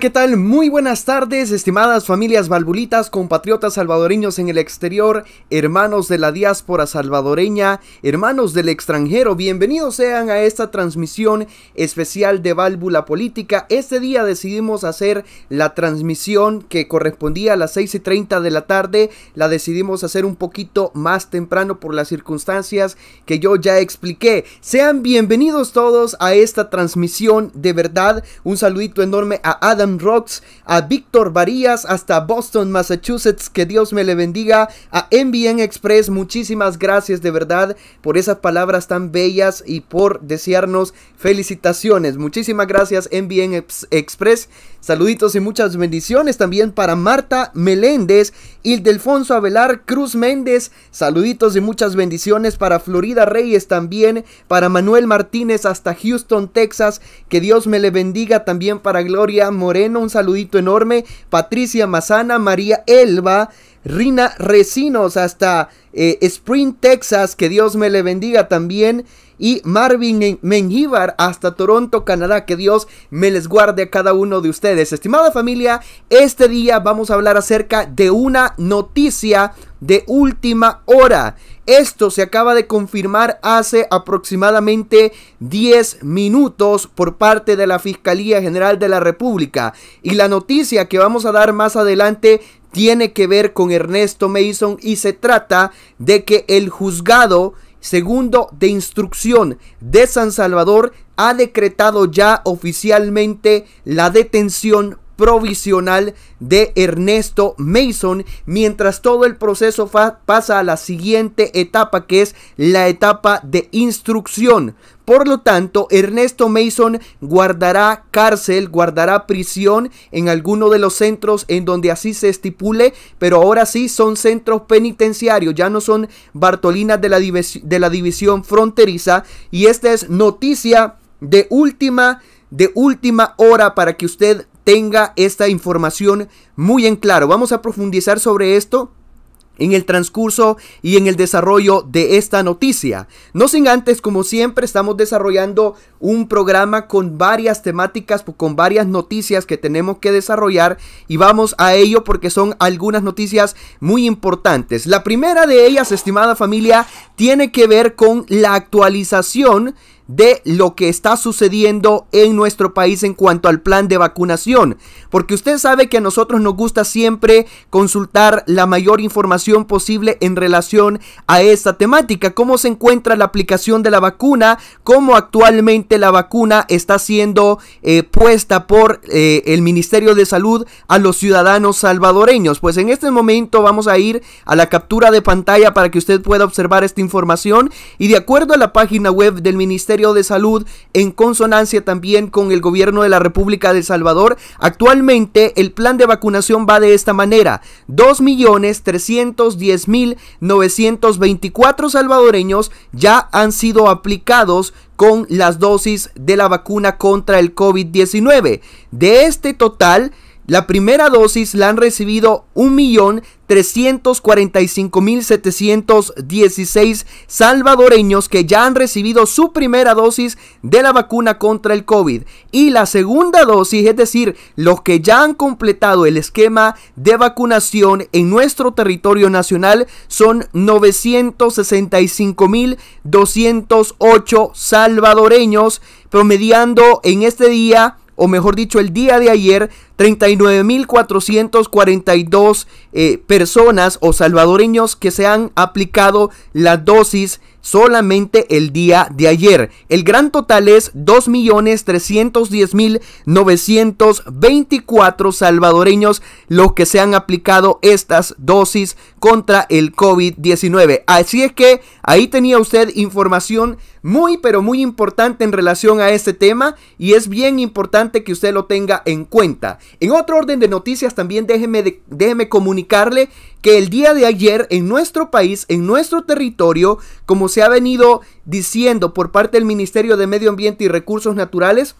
¿qué tal? Muy buenas tardes, estimadas familias valvulitas, compatriotas salvadoreños en el exterior, hermanos de la diáspora salvadoreña, hermanos del extranjero, bienvenidos sean a esta transmisión especial de Válvula Política. Este día decidimos hacer la transmisión que correspondía a las 6 y 30 de la tarde, la decidimos hacer un poquito más temprano por las circunstancias que yo ya expliqué. Sean bienvenidos todos a esta transmisión, de verdad, un saludito enorme a Adam Rocks, a Víctor Varías hasta Boston, Massachusetts, que Dios me le bendiga, a MBN Express, muchísimas gracias de verdad por esas palabras tan bellas y por desearnos felicitaciones. Muchísimas gracias MBN Express. Saluditos y muchas bendiciones también para Marta Meléndez, Ildefonso Avelar Cruz Méndez. Saluditos y muchas bendiciones para Florida Reyes también, para Manuel Martínez hasta Houston, Texas. Que Dios me le bendiga también para Gloria Moreno. Un saludito enorme. Patricia Mazana, María Elba. Rina Recinos hasta eh, Spring, Texas, que Dios me le bendiga también. Y Marvin Mengíbar hasta Toronto, Canadá, que Dios me les guarde a cada uno de ustedes. Estimada familia, este día vamos a hablar acerca de una noticia de última hora. Esto se acaba de confirmar hace aproximadamente 10 minutos por parte de la Fiscalía General de la República. Y la noticia que vamos a dar más adelante tiene que ver con Ernesto Mason y se trata de que el juzgado segundo de instrucción de San Salvador ha decretado ya oficialmente la detención provisional de Ernesto Mason, mientras todo el proceso pasa a la siguiente etapa, que es la etapa de instrucción. Por lo tanto, Ernesto Mason guardará cárcel, guardará prisión en alguno de los centros en donde así se estipule, pero ahora sí son centros penitenciarios, ya no son Bartolinas de la, de la división fronteriza. Y esta es noticia de última de última hora para que usted tenga esta información muy en claro. Vamos a profundizar sobre esto en el transcurso y en el desarrollo de esta noticia. No sin antes, como siempre, estamos desarrollando un programa con varias temáticas, con varias noticias que tenemos que desarrollar y vamos a ello porque son algunas noticias muy importantes. La primera de ellas, estimada familia, tiene que ver con la actualización de lo que está sucediendo en nuestro país en cuanto al plan de vacunación. Porque usted sabe que a nosotros nos gusta siempre consultar la mayor información posible en relación a esta temática. Cómo se encuentra la aplicación de la vacuna, cómo actualmente la vacuna está siendo eh, puesta por eh, el Ministerio de Salud a los ciudadanos salvadoreños. Pues en este momento vamos a ir a la captura de pantalla para que usted pueda observar esta información y de acuerdo a la página web del Ministerio de Salud en consonancia también con el gobierno de la República de Salvador. Actualmente el plan de vacunación va de esta manera. 2.310.924 salvadoreños ya han sido aplicados con las dosis de la vacuna contra el COVID-19. De este total, la primera dosis la han recibido 1.345.716 salvadoreños que ya han recibido su primera dosis de la vacuna contra el COVID. Y la segunda dosis, es decir, los que ya han completado el esquema de vacunación en nuestro territorio nacional, son 965.208 salvadoreños, promediando en este día o mejor dicho, el día de ayer, 39.442 eh, personas o salvadoreños que se han aplicado la dosis solamente el día de ayer. El gran total es 2.310.924 salvadoreños los que se han aplicado estas dosis contra el COVID-19. Así es que ahí tenía usted información muy pero muy importante en relación a este tema y es bien importante que usted lo tenga en cuenta. En otro orden de noticias también déjeme, déjeme comunicarle que el día de ayer en nuestro país, en nuestro territorio, como se ha venido diciendo por parte del Ministerio de Medio Ambiente y Recursos Naturales,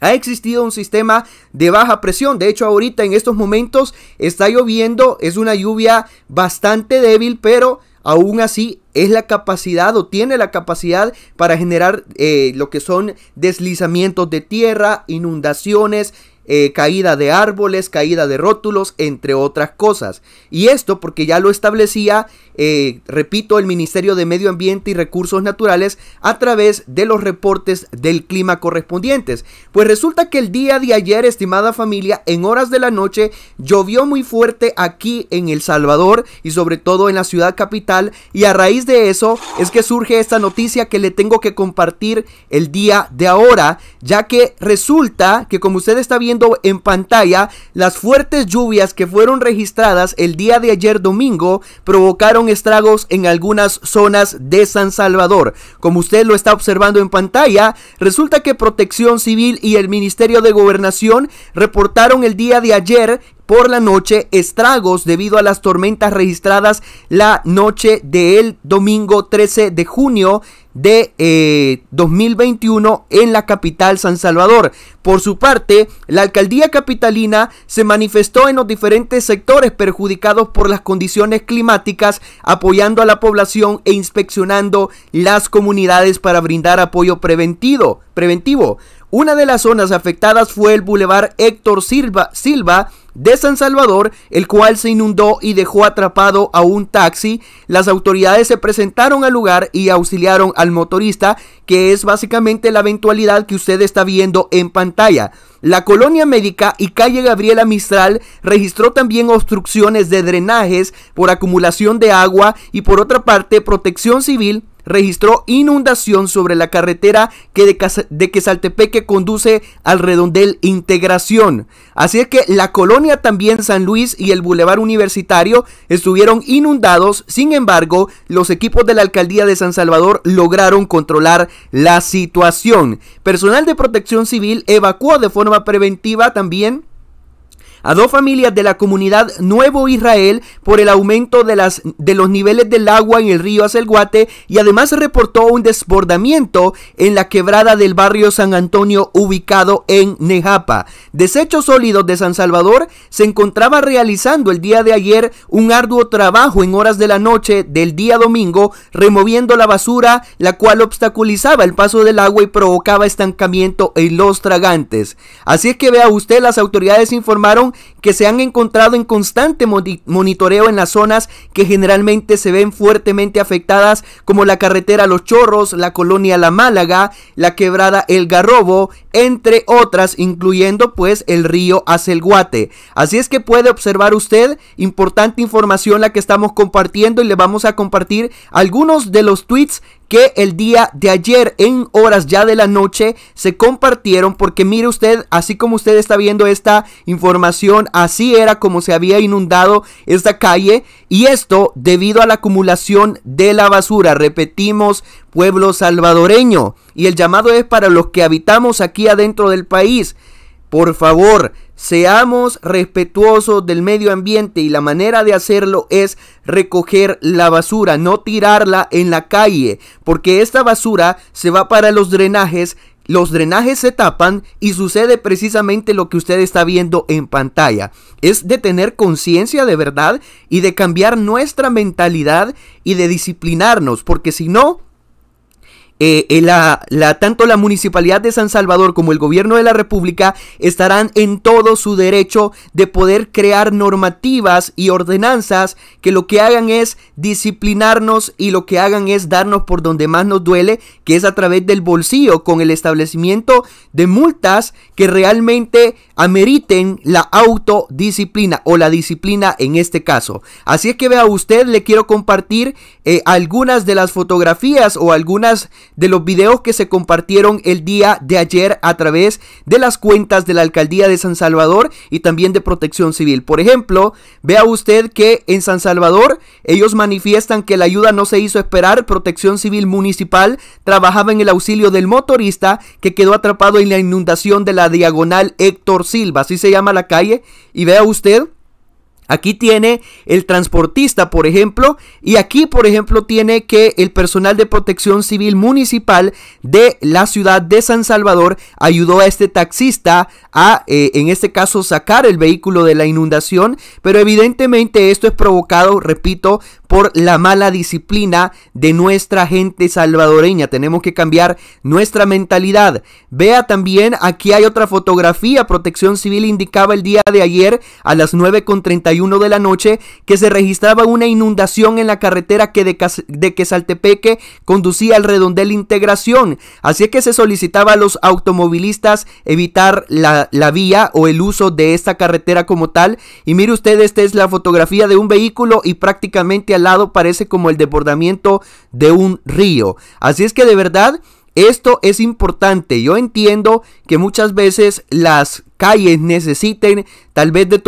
ha existido un sistema de baja presión. De hecho, ahorita en estos momentos está lloviendo, es una lluvia bastante débil, pero aún así es la capacidad o tiene la capacidad para generar eh, lo que son deslizamientos de tierra, inundaciones eh, caída de árboles, caída de rótulos, entre otras cosas. Y esto porque ya lo establecía, eh, repito, el Ministerio de Medio Ambiente y Recursos Naturales a través de los reportes del clima correspondientes. Pues resulta que el día de ayer, estimada familia, en horas de la noche llovió muy fuerte aquí en El Salvador y sobre todo en la ciudad capital y a raíz de eso es que surge esta noticia que le tengo que compartir el día de ahora, ya que resulta que como usted está viendo en pantalla, las fuertes lluvias que fueron registradas el día de ayer domingo provocaron estragos en algunas zonas de San Salvador. Como usted lo está observando en pantalla, resulta que Protección Civil y el Ministerio de Gobernación reportaron el día de ayer por la noche estragos debido a las tormentas registradas la noche del domingo 13 de junio de 2021 eh, en la capital San Salvador. Por su parte, la alcaldía capitalina se manifestó en los diferentes sectores perjudicados por las condiciones climáticas, apoyando a la población e inspeccionando las comunidades para brindar apoyo preventivo. preventivo. Una de las zonas afectadas fue el Boulevard Héctor Silva, Silva de San Salvador, el cual se inundó y dejó atrapado a un taxi. Las autoridades se presentaron al lugar y auxiliaron al motorista, que es básicamente la eventualidad que usted está viendo en pantalla. La colonia médica y calle Gabriela Mistral registró también obstrucciones de drenajes por acumulación de agua y por otra parte protección civil registró inundación sobre la carretera que de, de Quesaltepeque conduce al redondel Integración. Así es que la colonia también San Luis y el Boulevard Universitario estuvieron inundados. Sin embargo, los equipos de la alcaldía de San Salvador lograron controlar la situación. Personal de protección civil evacuó de forma preventiva también a dos familias de la comunidad Nuevo Israel por el aumento de, las, de los niveles del agua en el río Acelguate y además reportó un desbordamiento en la quebrada del barrio San Antonio ubicado en Nejapa. Desechos sólidos de San Salvador se encontraba realizando el día de ayer un arduo trabajo en horas de la noche del día domingo removiendo la basura la cual obstaculizaba el paso del agua y provocaba estancamiento en los tragantes. Así es que vea usted, las autoridades informaron que se han encontrado en constante monitoreo en las zonas que generalmente se ven fuertemente afectadas como la carretera Los Chorros, la colonia La Málaga, la quebrada El Garrobo, entre otras, incluyendo pues el río Acelguate. Así es que puede observar usted importante información la que estamos compartiendo y le vamos a compartir algunos de los tweets que el día de ayer en horas ya de la noche se compartieron porque mire usted, así como usted está viendo esta información, así era como se había inundado esta calle y esto debido a la acumulación de la basura, repetimos, pueblo salvadoreño. Y el llamado es para los que habitamos aquí adentro del país. Por favor, seamos respetuosos del medio ambiente y la manera de hacerlo es recoger la basura, no tirarla en la calle, porque esta basura se va para los drenajes los drenajes se tapan y sucede precisamente lo que usted está viendo en pantalla. Es de tener conciencia de verdad y de cambiar nuestra mentalidad y de disciplinarnos, porque si no, eh, eh, la, tanto la Municipalidad de San Salvador como el Gobierno de la República estarán en todo su derecho de poder crear normativas y ordenanzas que lo que hagan es disciplinarnos y lo que hagan es darnos por donde más nos duele, que es a través del bolsillo, con el establecimiento de multas que realmente ameriten la autodisciplina o la disciplina en este caso. Así es que vea usted, le quiero compartir eh, algunas de las fotografías o algunas de los videos que se compartieron el día de ayer a través de las cuentas de la alcaldía de San Salvador y también de protección civil. Por ejemplo, vea usted que en San Salvador ellos manifiestan que la ayuda no se hizo esperar. Protección civil municipal trabajaba en el auxilio del motorista que quedó atrapado en la inundación de la diagonal Héctor Silva, así se llama la calle. Y vea usted Aquí tiene el transportista, por ejemplo, y aquí, por ejemplo, tiene que el personal de protección civil municipal de la ciudad de San Salvador ayudó a este taxista a, eh, en este caso, sacar el vehículo de la inundación, pero evidentemente esto es provocado, repito, por la mala disciplina de nuestra gente salvadoreña. Tenemos que cambiar nuestra mentalidad. Vea también, aquí hay otra fotografía, protección civil indicaba el día de ayer a las 9.31 de la noche que se registraba una inundación en la carretera que de, que Quesaltepeque conducía al redondel integración. Así es que se solicitaba a los automovilistas evitar la, la vía o el uso de esta carretera como tal. Y mire usted, esta es la fotografía de un vehículo y prácticamente al lado parece como el desbordamiento de un río. Así es que de verdad... Esto es importante. Yo entiendo que muchas veces las calles necesiten tal vez de,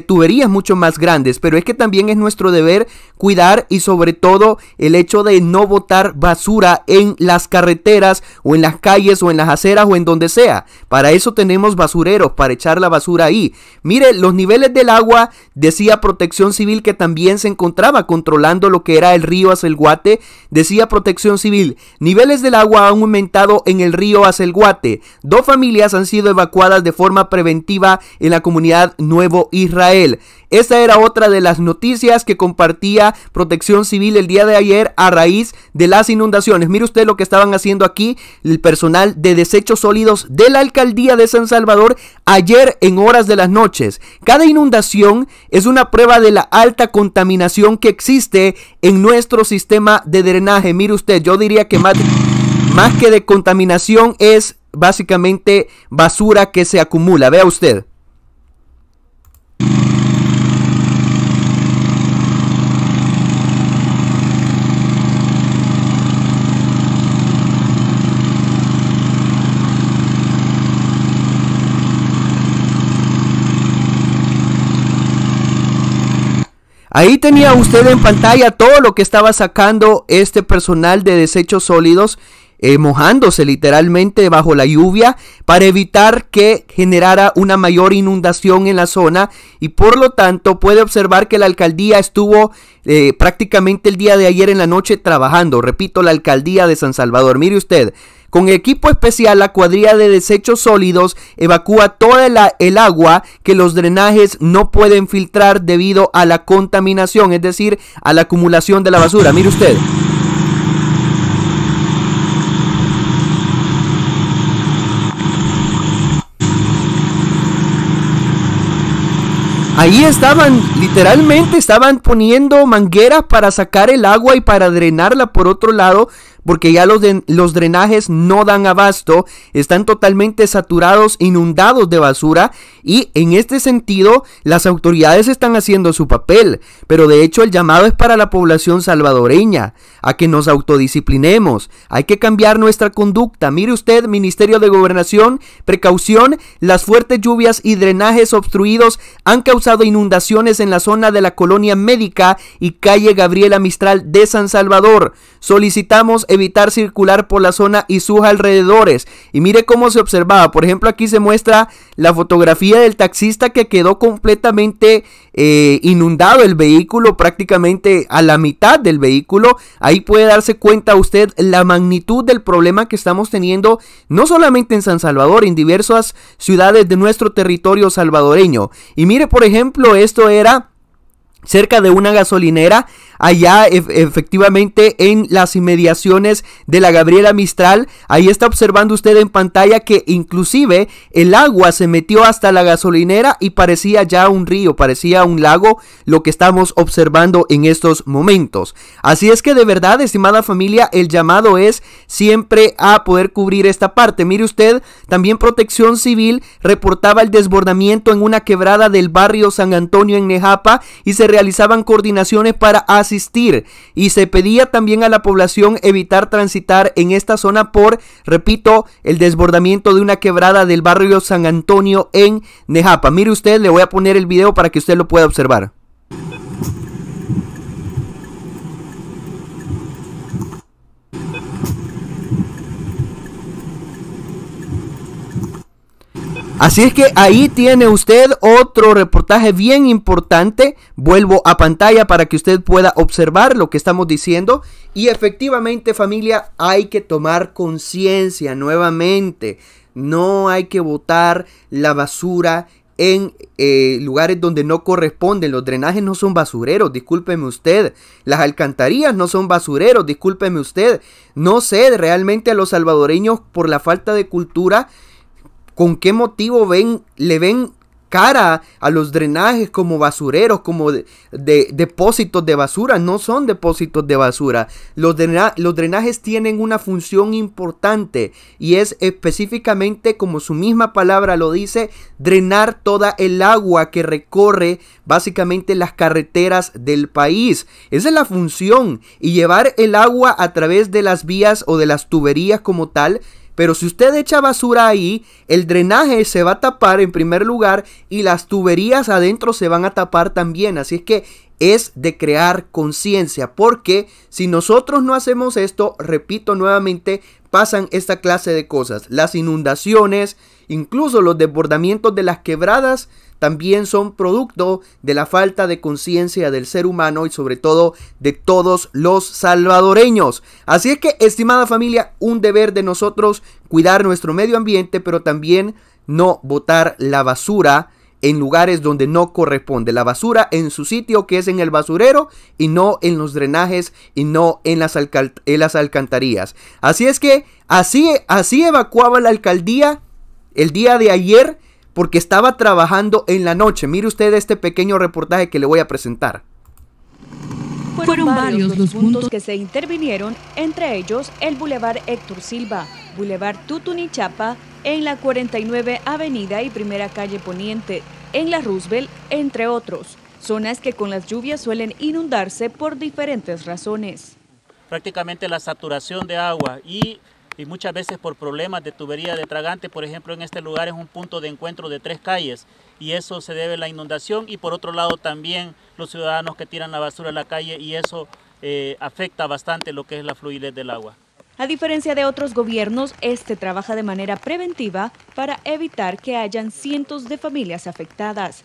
tuberías mucho más grandes, pero es que también es nuestro deber cuidar y sobre todo el hecho de no botar basura en las carreteras o en las calles o en las aceras o en donde sea. Para eso tenemos basureros, para echar la basura ahí. Mire, los niveles del agua, decía Protección Civil que también se encontraba controlando lo que era el río Acelguate, decía Protección Civil, niveles del agua han aumentado en el río Acelguate. Dos familias han sido evacuadas de forma preventiva en la comunidad Nuevo Israel. Esa era otra de las noticias que compartía Protección Civil el día de ayer a raíz de las inundaciones. Mire usted lo que estaban haciendo aquí el personal de desechos sólidos de la alcaldía de San Salvador ayer en horas de las noches. Cada inundación es una prueba de la alta contaminación que existe en nuestro sistema de drenaje. Mire usted, yo diría que más más que de contaminación es básicamente basura que se acumula. Vea usted. Ahí tenía usted en pantalla todo lo que estaba sacando este personal de desechos sólidos eh, mojándose literalmente bajo la lluvia para evitar que generara una mayor inundación en la zona y por lo tanto puede observar que la alcaldía estuvo eh, prácticamente el día de ayer en la noche trabajando, repito, la alcaldía de San Salvador, mire usted. Con equipo especial, la cuadrilla de desechos sólidos evacúa toda el agua que los drenajes no pueden filtrar debido a la contaminación, es decir, a la acumulación de la basura. Mire usted. Ahí estaban, literalmente estaban poniendo mangueras para sacar el agua y para drenarla por otro lado porque ya los, los drenajes no dan abasto, están totalmente saturados, inundados de basura y en este sentido las autoridades están haciendo su papel, pero de hecho el llamado es para la población salvadoreña, a que nos autodisciplinemos, hay que cambiar nuestra conducta. Mire usted, Ministerio de Gobernación, precaución, las fuertes lluvias y drenajes obstruidos han causado inundaciones en la zona de la colonia médica y calle Gabriela Mistral de San Salvador. Solicitamos evitar circular por la zona y sus alrededores. Y mire cómo se observaba. Por ejemplo, aquí se muestra la fotografía del taxista que quedó completamente eh, inundado el vehículo, prácticamente a la mitad del vehículo. Ahí puede darse cuenta usted la magnitud del problema que estamos teniendo, no solamente en San Salvador, en diversas ciudades de nuestro territorio salvadoreño. Y mire, por ejemplo, esto era cerca de una gasolinera allá efectivamente en las inmediaciones de la Gabriela Mistral. Ahí está observando usted en pantalla que inclusive el agua se metió hasta la gasolinera y parecía ya un río, parecía un lago lo que estamos observando en estos momentos. Así es que de verdad, estimada familia, el llamado es siempre a poder cubrir esta parte. Mire usted, también Protección Civil reportaba el desbordamiento en una quebrada del barrio San Antonio en Nejapa y se realizaban coordinaciones para asistir y se pedía también a la población evitar transitar en esta zona por, repito, el desbordamiento de una quebrada del barrio San Antonio en Nejapa. Mire usted, le voy a poner el video para que usted lo pueda observar. Así es que ahí tiene usted otro reportaje bien importante. Vuelvo a pantalla para que usted pueda observar lo que estamos diciendo. Y efectivamente familia, hay que tomar conciencia nuevamente. No hay que botar la basura en eh, lugares donde no corresponde. Los drenajes no son basureros, discúlpeme usted. Las alcantarillas no son basureros, discúlpeme usted. No sé realmente a los salvadoreños por la falta de cultura ¿Con qué motivo ven, le ven cara a los drenajes como basureros, como depósitos de basura. No son depósitos de basura. los, drenajes tienen una función importante y es específicamente, como su misma palabra lo dice, drenar toda el agua que recorre básicamente las carreteras del país. Esa es la función y llevar el agua a través de las vías o de las tuberías como tal pero si usted echa basura ahí, el drenaje se va a tapar en primer lugar y las tuberías adentro se van a tapar también. Así es que es de crear conciencia, porque si nosotros no hacemos esto, repito nuevamente, pasan esta clase de cosas. Las inundaciones, Incluso los desbordamientos de las quebradas también son producto de la falta de conciencia del ser humano y sobre todo de todos los salvadoreños. Así es que, estimada familia, un deber de nosotros cuidar nuestro medio ambiente, pero también no botar la basura en lugares donde no corresponde. La basura en su sitio que es en el basurero y no en los drenajes y no en las, alcantarillas. Así es que así, así evacuaba la alcaldía el día de ayer porque estaba trabajando en la noche. Mire usted este pequeño reportaje que le voy a presentar. Fueron varios los puntos que se intervinieron, entre ellos el Boulevard Héctor Silva, Boulevard Tutunichapa, en la 49 Avenida y Primera Calle Poniente, en la Roosevelt, entre otros, zonas que con las lluvias suelen inundarse por diferentes razones. Prácticamente la saturación de agua y y muchas veces por problemas de tubería de tragante, por ejemplo, en este lugar es un punto de encuentro de tres calles y eso se debe a la inundación y por otro lado también los ciudadanos que tiran la basura a la calle y eso eh, afecta bastante lo que es la fluidez del agua. A diferencia de otros gobiernos, este trabaja de manera preventiva para evitar que hayan cientos de familias afectadas.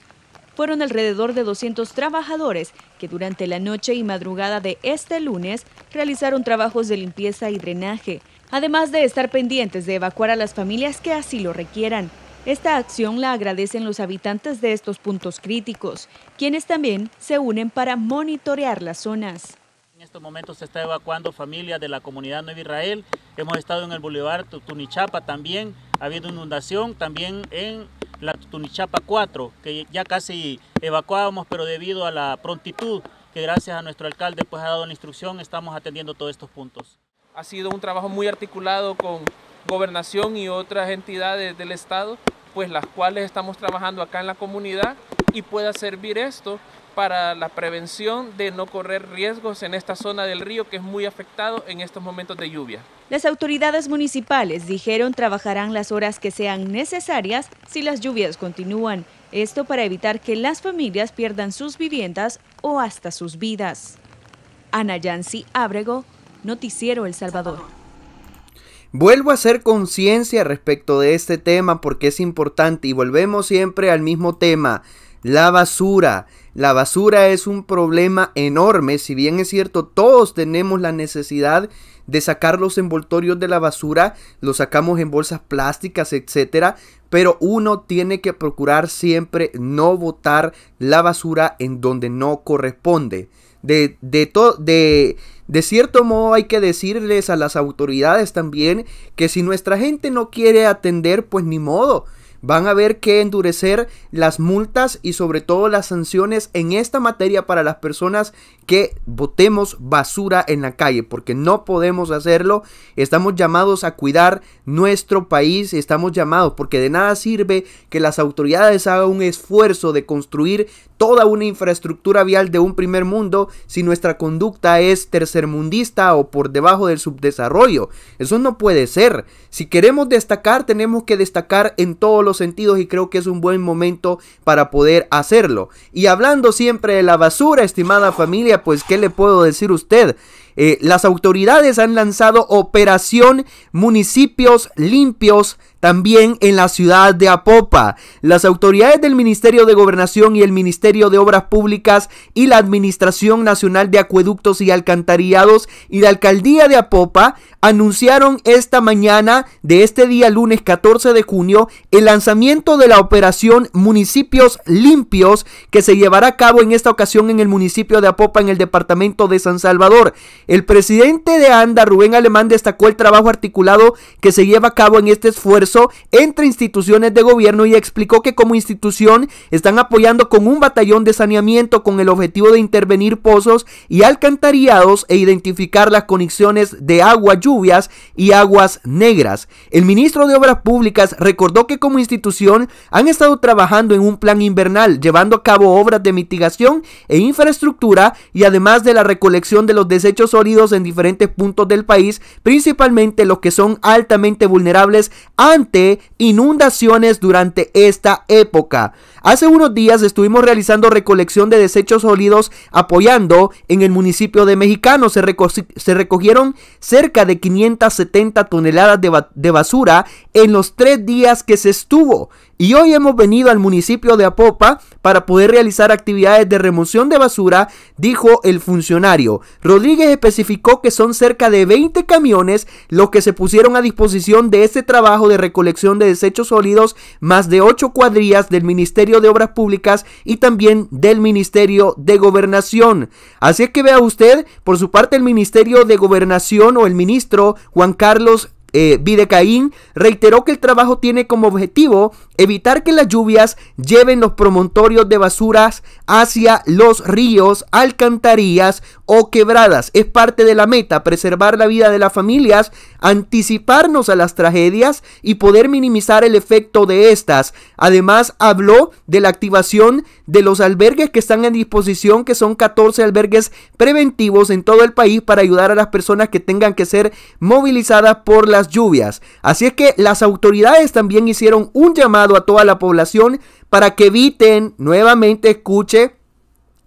Fueron alrededor de 200 trabajadores que durante la noche y madrugada de este lunes realizaron trabajos de limpieza y drenaje, además de estar pendientes de evacuar a las familias que así lo requieran. Esta acción la agradecen los habitantes de estos puntos críticos, quienes también se unen para monitorear las zonas. En estos momentos se está evacuando familias de la comunidad Nueva Israel. Hemos estado en el Boulevard Tunichapa también, ha habido inundación, también en la Tunichapa 4, que ya casi evacuábamos, pero debido a la prontitud que gracias a nuestro alcalde pues ha dado la instrucción, estamos atendiendo todos estos puntos. Ha sido un trabajo muy articulado con gobernación y otras entidades del Estado, pues las cuales estamos trabajando acá en la comunidad y pueda servir esto para la prevención de no correr riesgos en esta zona del río que es muy afectado en estos momentos de lluvia. Las autoridades municipales dijeron trabajarán las horas que sean necesarias si las lluvias continúan, esto para evitar que las familias pierdan sus viviendas o hasta sus vidas. Ana Yancy Abrego. Noticiero El Salvador. Vuelvo a hacer conciencia respecto de este tema porque es importante y volvemos siempre al mismo tema, la basura. La basura es un problema enorme, si bien es cierto, todos tenemos la necesidad de sacar los envoltorios de la basura, los sacamos en bolsas plásticas, etcétera, pero uno tiene que procurar siempre no botar la basura en donde no corresponde. De, todo, de de cierto modo hay que decirles a las autoridades también que si nuestra gente no quiere atender, pues ni modo, Van a ver que endurecer las multas y sobre todo las sanciones en esta materia para las personas que botemos basura en la calle, porque no podemos hacerlo. Estamos llamados a cuidar nuestro país, estamos llamados, porque de nada sirve que las autoridades hagan un esfuerzo de construir toda una infraestructura vial de un primer mundo si nuestra conducta es tercermundista o por debajo del subdesarrollo. Eso no puede ser. Si queremos destacar, tenemos que destacar en todos los sentidos y creo que es un buen momento para poder hacerlo. Y hablando siempre de la basura, estimada familia, pues ¿qué le puedo decir usted? Eh, las autoridades han lanzado Operación Municipios Limpios también en la ciudad de Apopa, las autoridades del Ministerio de Gobernación y el Ministerio de Obras Públicas y la Administración Nacional de Acueductos y Alcantarillados y de Alcaldía de Apopa anunciaron esta mañana de este día lunes 14 de junio el lanzamiento de la operación Municipios Limpios que se llevará a cabo en esta ocasión en el municipio de Apopa en el departamento de San Salvador. El presidente de ANDA, Rubén Alemán, destacó el trabajo articulado que se lleva a cabo en este esfuerzo entre instituciones de gobierno y explicó que como institución están apoyando con un batallón de saneamiento con el objetivo de intervenir pozos y alcantarillados e identificar las conexiones de agua lluvias y aguas negras. El ministro de Obras Públicas recordó que como institución han estado trabajando en un plan invernal, llevando a cabo obras de mitigación e infraestructura y además de la recolección de los desechos sólidos en diferentes puntos del país, principalmente los que son altamente vulnerables a inundaciones durante esta época. Hace unos días estuvimos realizando recolección de desechos sólidos apoyando en el municipio de Mexicano. Se, recogieron cerca de 570 toneladas de, de basura en los tres días que se estuvo. Y hoy hemos venido al municipio de Apopa para poder realizar actividades de remoción de basura, dijo el funcionario. Rodríguez especificó que son cerca de 20 camiones los que se pusieron a disposición de este trabajo de recolección de desechos sólidos, más de 8 cuadrillas del Ministerio de Obras Públicas y también del Ministerio de Gobernación. Así es que vea usted, por su parte el Ministerio de Gobernación o el ministro Juan Carlos eh, Videcaín reiteró que el trabajo tiene como objetivo evitar que las lluvias lleven los promontorios de basuras hacia los ríos, alcantarillas o quebradas. Es parte de la meta, preservar la vida de las familias, anticiparnos a las tragedias y poder minimizar el efecto de estas. Además, habló de la activación de los albergues que están en disposición, que son 14 albergues preventivos en todo el país para ayudar a las personas que tengan que ser movilizadas por las lluvias. Así es que las autoridades también hicieron un llamado a toda la población para que eviten, nuevamente escuche,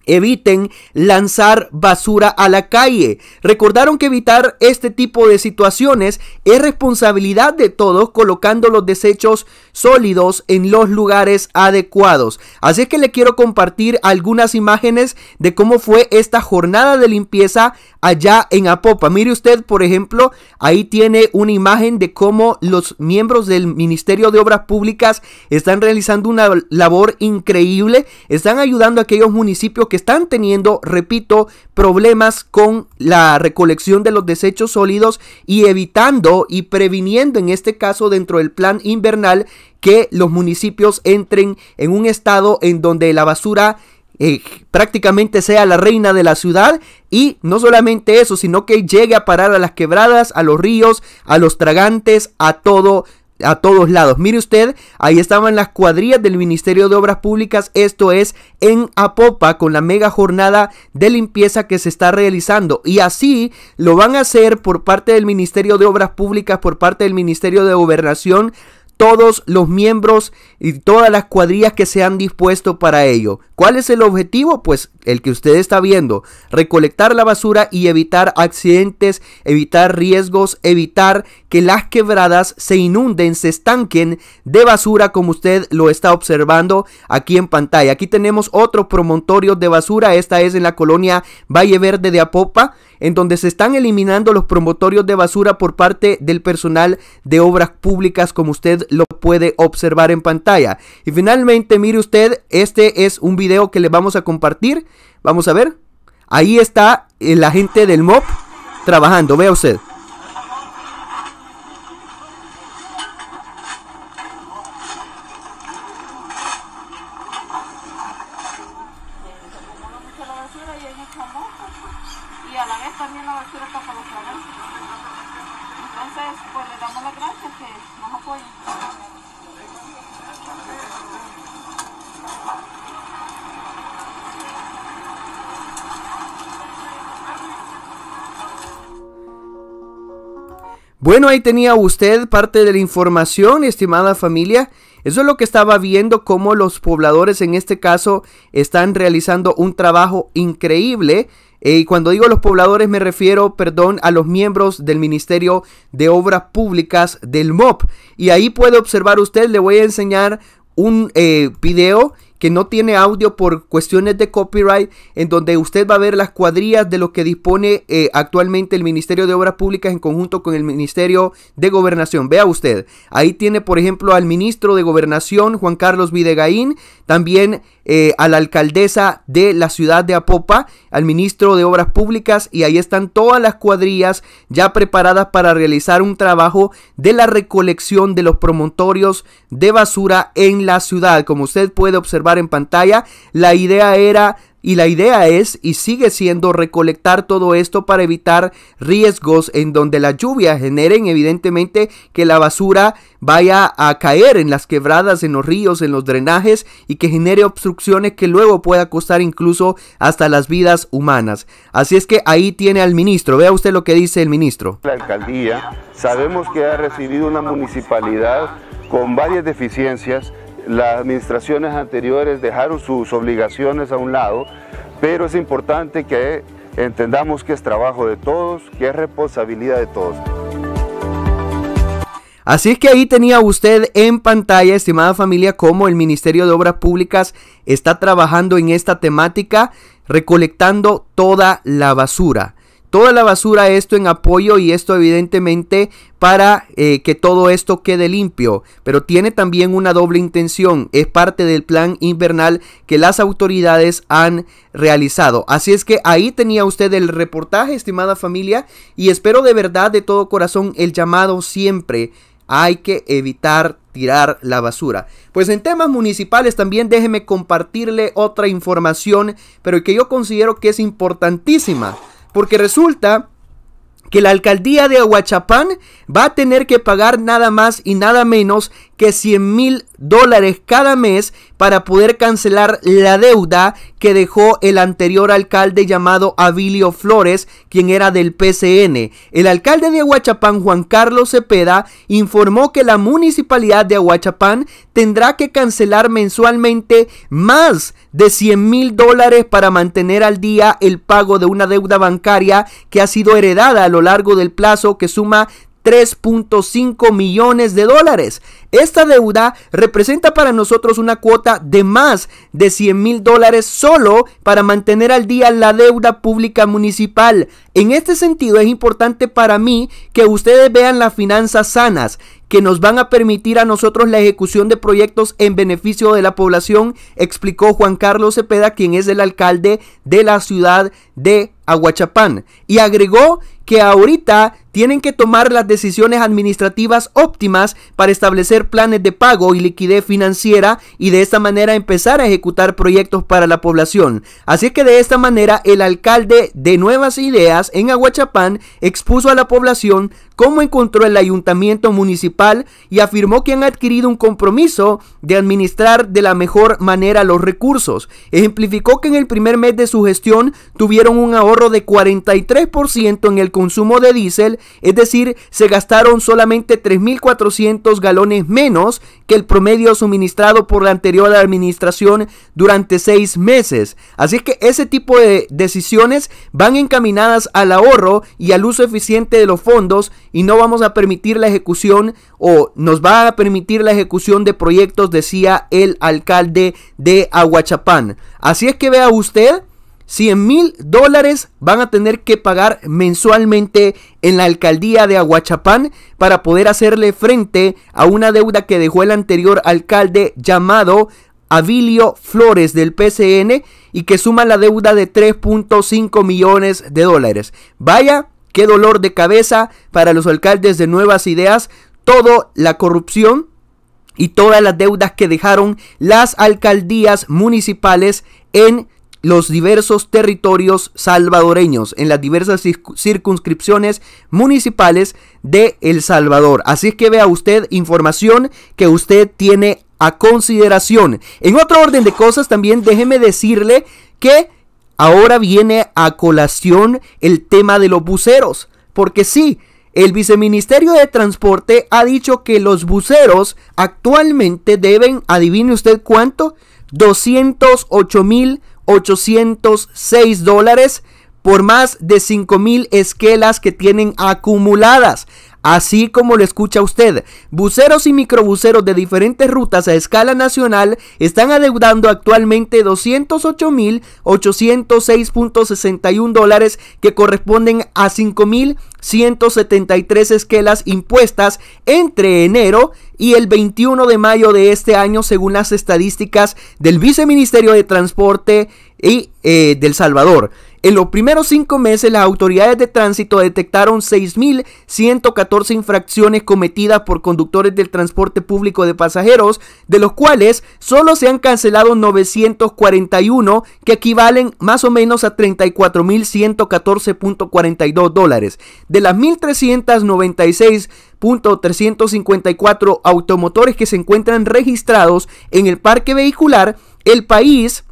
Eviten lanzar basura a la calle. Recordaron que evitar este tipo de situaciones es responsabilidad de todos colocando los desechos sólidos en los lugares adecuados. Así que le quiero compartir algunas imágenes de cómo fue esta jornada de limpieza allá en Apopa. Mire usted, por ejemplo, ahí tiene una imagen de cómo los miembros del Ministerio de Obras Públicas están realizando una labor increíble. Están ayudando a aquellos municipios que que están teniendo, repito, problemas con la recolección de los desechos sólidos y evitando y previniendo en este caso dentro del plan invernal que los municipios entren en un estado en donde la basura eh, prácticamente sea la reina de la ciudad y no solamente eso, sino que llegue a parar a las quebradas, a los ríos, a los tragantes, a todo a todos lados. Mire usted, ahí estaban las cuadrillas del Ministerio de Obras Públicas, esto es en Apopa, con la mega jornada de limpieza que se está realizando. Y así lo van a hacer por parte del Ministerio de Obras Públicas, por parte del Ministerio de Gobernación todos los miembros y todas las cuadrillas que se han dispuesto para ello. ¿Cuál es el objetivo? Pues el que usted está viendo, recolectar la basura y evitar accidentes, evitar riesgos, evitar que las quebradas se inunden, se estanquen de basura como usted lo está observando aquí en pantalla. Aquí tenemos otro promontorio de basura, esta es en la colonia Valle Verde de Apopa en donde se están eliminando los promotorios de basura por parte del personal de obras públicas como usted lo puede observar en pantalla. Y finalmente, mire usted, este es un video que le vamos a compartir. Vamos a ver. Ahí está eh, la gente del MOP trabajando, vea usted. Bueno, ahí tenía usted parte de la información, estimada familia. Eso es lo que estaba viendo, cómo los pobladores en este caso están realizando un trabajo increíble. Eh, y cuando digo los pobladores me refiero, perdón, a los miembros del Ministerio de Obras Públicas del MOP. Y ahí puede observar usted, le voy a enseñar un eh, video que no tiene audio por cuestiones de copyright, en donde usted va a ver las cuadrillas de lo que dispone eh, actualmente el Ministerio de Obras Públicas en conjunto con el Ministerio de Gobernación. Vea usted, ahí tiene por ejemplo al ministro de Gobernación, Juan Carlos Videgaín, también eh, a la alcaldesa de la ciudad de Apopa, al ministro de Obras Públicas y ahí están todas las cuadrillas ya preparadas para realizar un trabajo de la recolección de los promontorios de basura en la ciudad. Como usted puede observar en pantalla, la idea era y la idea es y sigue siendo recolectar todo esto para evitar riesgos en donde la lluvia generen evidentemente que la basura vaya a caer en las quebradas, en los ríos, en los drenajes y que genere obstrucciones que luego pueda costar incluso hasta las vidas humanas. Así es que ahí tiene al ministro. Vea usted lo que dice el ministro. La alcaldía sabemos que ha recibido una municipalidad con varias deficiencias las administraciones anteriores dejaron sus obligaciones a un lado, pero es importante que entendamos que es trabajo de todos, que es responsabilidad de todos. Así es que ahí tenía usted en pantalla, estimada familia, cómo el Ministerio de Obras Públicas está trabajando en esta temática, recolectando toda la basura toda la basura esto en apoyo y esto evidentemente para eh, que todo esto quede limpio, pero tiene también una doble intención, es parte del plan invernal que las autoridades han realizado. Así es que ahí tenía usted el reportaje, estimada familia, y espero de verdad, de todo corazón, el llamado siempre hay que evitar tirar la basura. Pues en temas municipales también déjeme compartirle otra información, pero que yo considero que es importantísima. Porque resulta que la alcaldía de Aguachapán va a tener que pagar nada más y nada menos que 100 mil dólares cada mes para poder cancelar la deuda que dejó el anterior alcalde llamado Avilio Flores, quien era del PCN. El alcalde de Aguachapán, Juan Carlos Cepeda, informó que la municipalidad de Aguachapán tendrá que cancelar mensualmente más de 100 mil dólares para mantener al día el pago de una deuda bancaria que ha sido heredada a lo largo del plazo que suma 3.5 millones de dólares. Esta deuda representa para nosotros una cuota de más de 100 mil dólares solo para mantener al día la deuda pública municipal. En este sentido es importante para mí que ustedes vean las finanzas sanas, que nos van a permitir a nosotros la ejecución de proyectos en beneficio de la población, explicó Juan Carlos Cepeda, quien es el alcalde de la ciudad de Aguachapán. Y agregó que ahorita tienen que tomar las decisiones administrativas óptimas para establecer planes de pago y liquidez financiera y de esta manera empezar a ejecutar proyectos para la población. Así que de esta manera el alcalde de Nuevas Ideas en Aguachapán expuso a la población cómo encontró el ayuntamiento municipal y afirmó que han adquirido un compromiso de administrar de la mejor manera los recursos. Ejemplificó que en el primer mes de su gestión tuvieron un ahorro de 43% en el consumo de diésel es decir, se gastaron solamente 3.400 galones menos que el promedio suministrado por la anterior administración durante seis meses. Así es que ese tipo de decisiones van encaminadas al ahorro y al uso eficiente de los fondos y no vamos a permitir la ejecución o nos va a permitir la ejecución de proyectos, decía el alcalde de Aguachapán. Así es que vea usted 100 mil dólares van a tener que pagar mensualmente en la alcaldía de Aguachapán para poder hacerle frente a una deuda que dejó el anterior alcalde llamado Avilio Flores del PCN y que suma la deuda de 3.5 millones de dólares. Vaya, qué dolor de cabeza para los alcaldes de Nuevas Ideas, toda la corrupción y todas las deudas que dejaron las alcaldías municipales en los diversos territorios salvadoreños en las diversas circunscripciones municipales de El Salvador. Así es que vea usted información que usted tiene a consideración. En otro orden de cosas también déjeme decirle que ahora viene a colación el tema de los buceros, porque sí, el viceministerio de Transporte ha dicho que los buceros actualmente deben, adivine usted cuánto, 208 mil 806 dólares por más de 5.000 esquelas que tienen acumuladas. Así como lo escucha usted, buceros y microbuceros de diferentes rutas a escala nacional están adeudando actualmente 208.806.61 dólares que corresponden a 5.173 esquelas impuestas entre enero y el 21 de mayo de este año, según las estadísticas del Viceministerio de Transporte y eh, del Salvador. En los primeros cinco meses, las autoridades de tránsito detectaron 6.114 infracciones cometidas por conductores del transporte público de pasajeros, de los cuales solo se han cancelado 941, que equivalen más o menos a 34.114.42 dólares. De las 1.396 354 automotores que se encuentran registrados en el parque vehicular, el país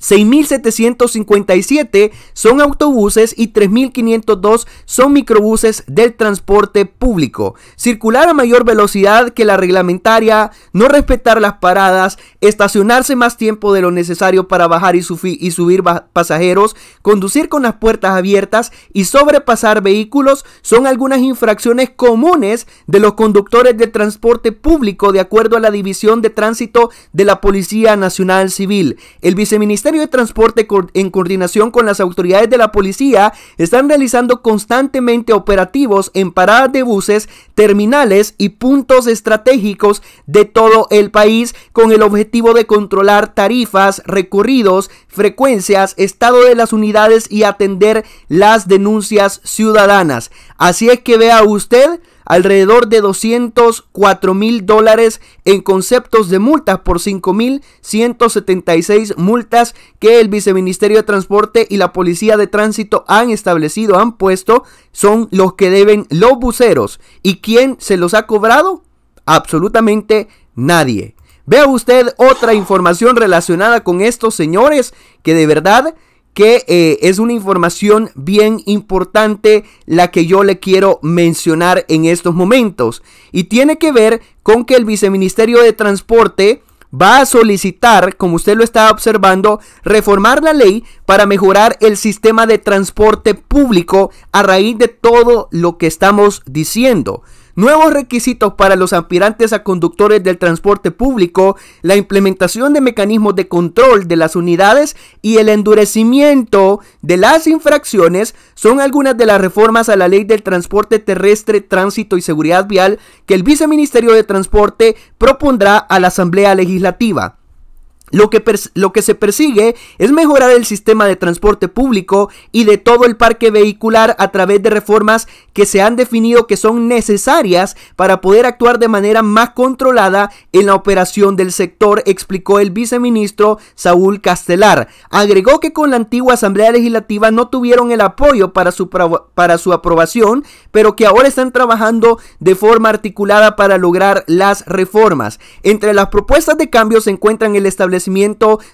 6.757 son autobuses y 3.502 son microbuses del transporte público. Circular a mayor velocidad que la reglamentaria, no respetar las paradas, estacionarse más tiempo de lo necesario para bajar y, subir pasajeros, conducir con las puertas abiertas y sobrepasar vehículos son algunas infracciones comunes de los conductores de transporte público de acuerdo a la División de Tránsito de la Policía Nacional Civil. El viceministerio Ministerio de Transporte, en coordinación con las autoridades de la policía, están realizando constantemente operativos en paradas de buses, terminales y puntos estratégicos de todo el país con el objetivo de controlar tarifas, recorridos, frecuencias, estado de las unidades y atender las denuncias ciudadanas. Así es que vea usted alrededor de 204 mil dólares en conceptos de multas por 5.176 multas que el viceministerio de Transporte y la Policía de Tránsito han establecido, han puesto, son los que deben los buceros. ¿Y quién se los ha cobrado? Absolutamente nadie. Vea usted otra información relacionada con estos señores que de verdad que eh, es una información bien importante la que yo le quiero mencionar en estos momentos. Y tiene que ver con que el viceministerio de Transporte va a solicitar, como usted lo está observando, reformar la ley para mejorar el sistema de transporte público a raíz de todo lo que estamos diciendo nuevos requisitos para los aspirantes a conductores del transporte público, la implementación de mecanismos de control de las unidades y el endurecimiento de las infracciones son algunas de las reformas a la ley del transporte terrestre, tránsito y seguridad vial que el viceministerio de transporte propondrá a la Asamblea Legislativa. Lo que, lo que, se persigue es mejorar el sistema de transporte público y de todo el parque vehicular a través de reformas que se han definido que son necesarias para poder actuar de manera más controlada en la operación del sector, explicó el viceministro Saúl Castelar. Agregó que con la antigua Asamblea Legislativa no tuvieron el apoyo para su, para su aprobación, pero que ahora están trabajando de forma articulada para lograr las reformas. Entre las propuestas de cambio se encuentran el establecimiento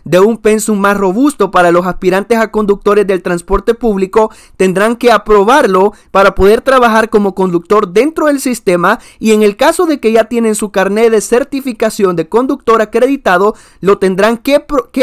de un pensum más robusto para los aspirantes a conductores del transporte público tendrán que aprobarlo para poder trabajar como conductor dentro del sistema y en el caso de que ya tienen su carnet de certificación de conductor acreditado, lo tendrán que,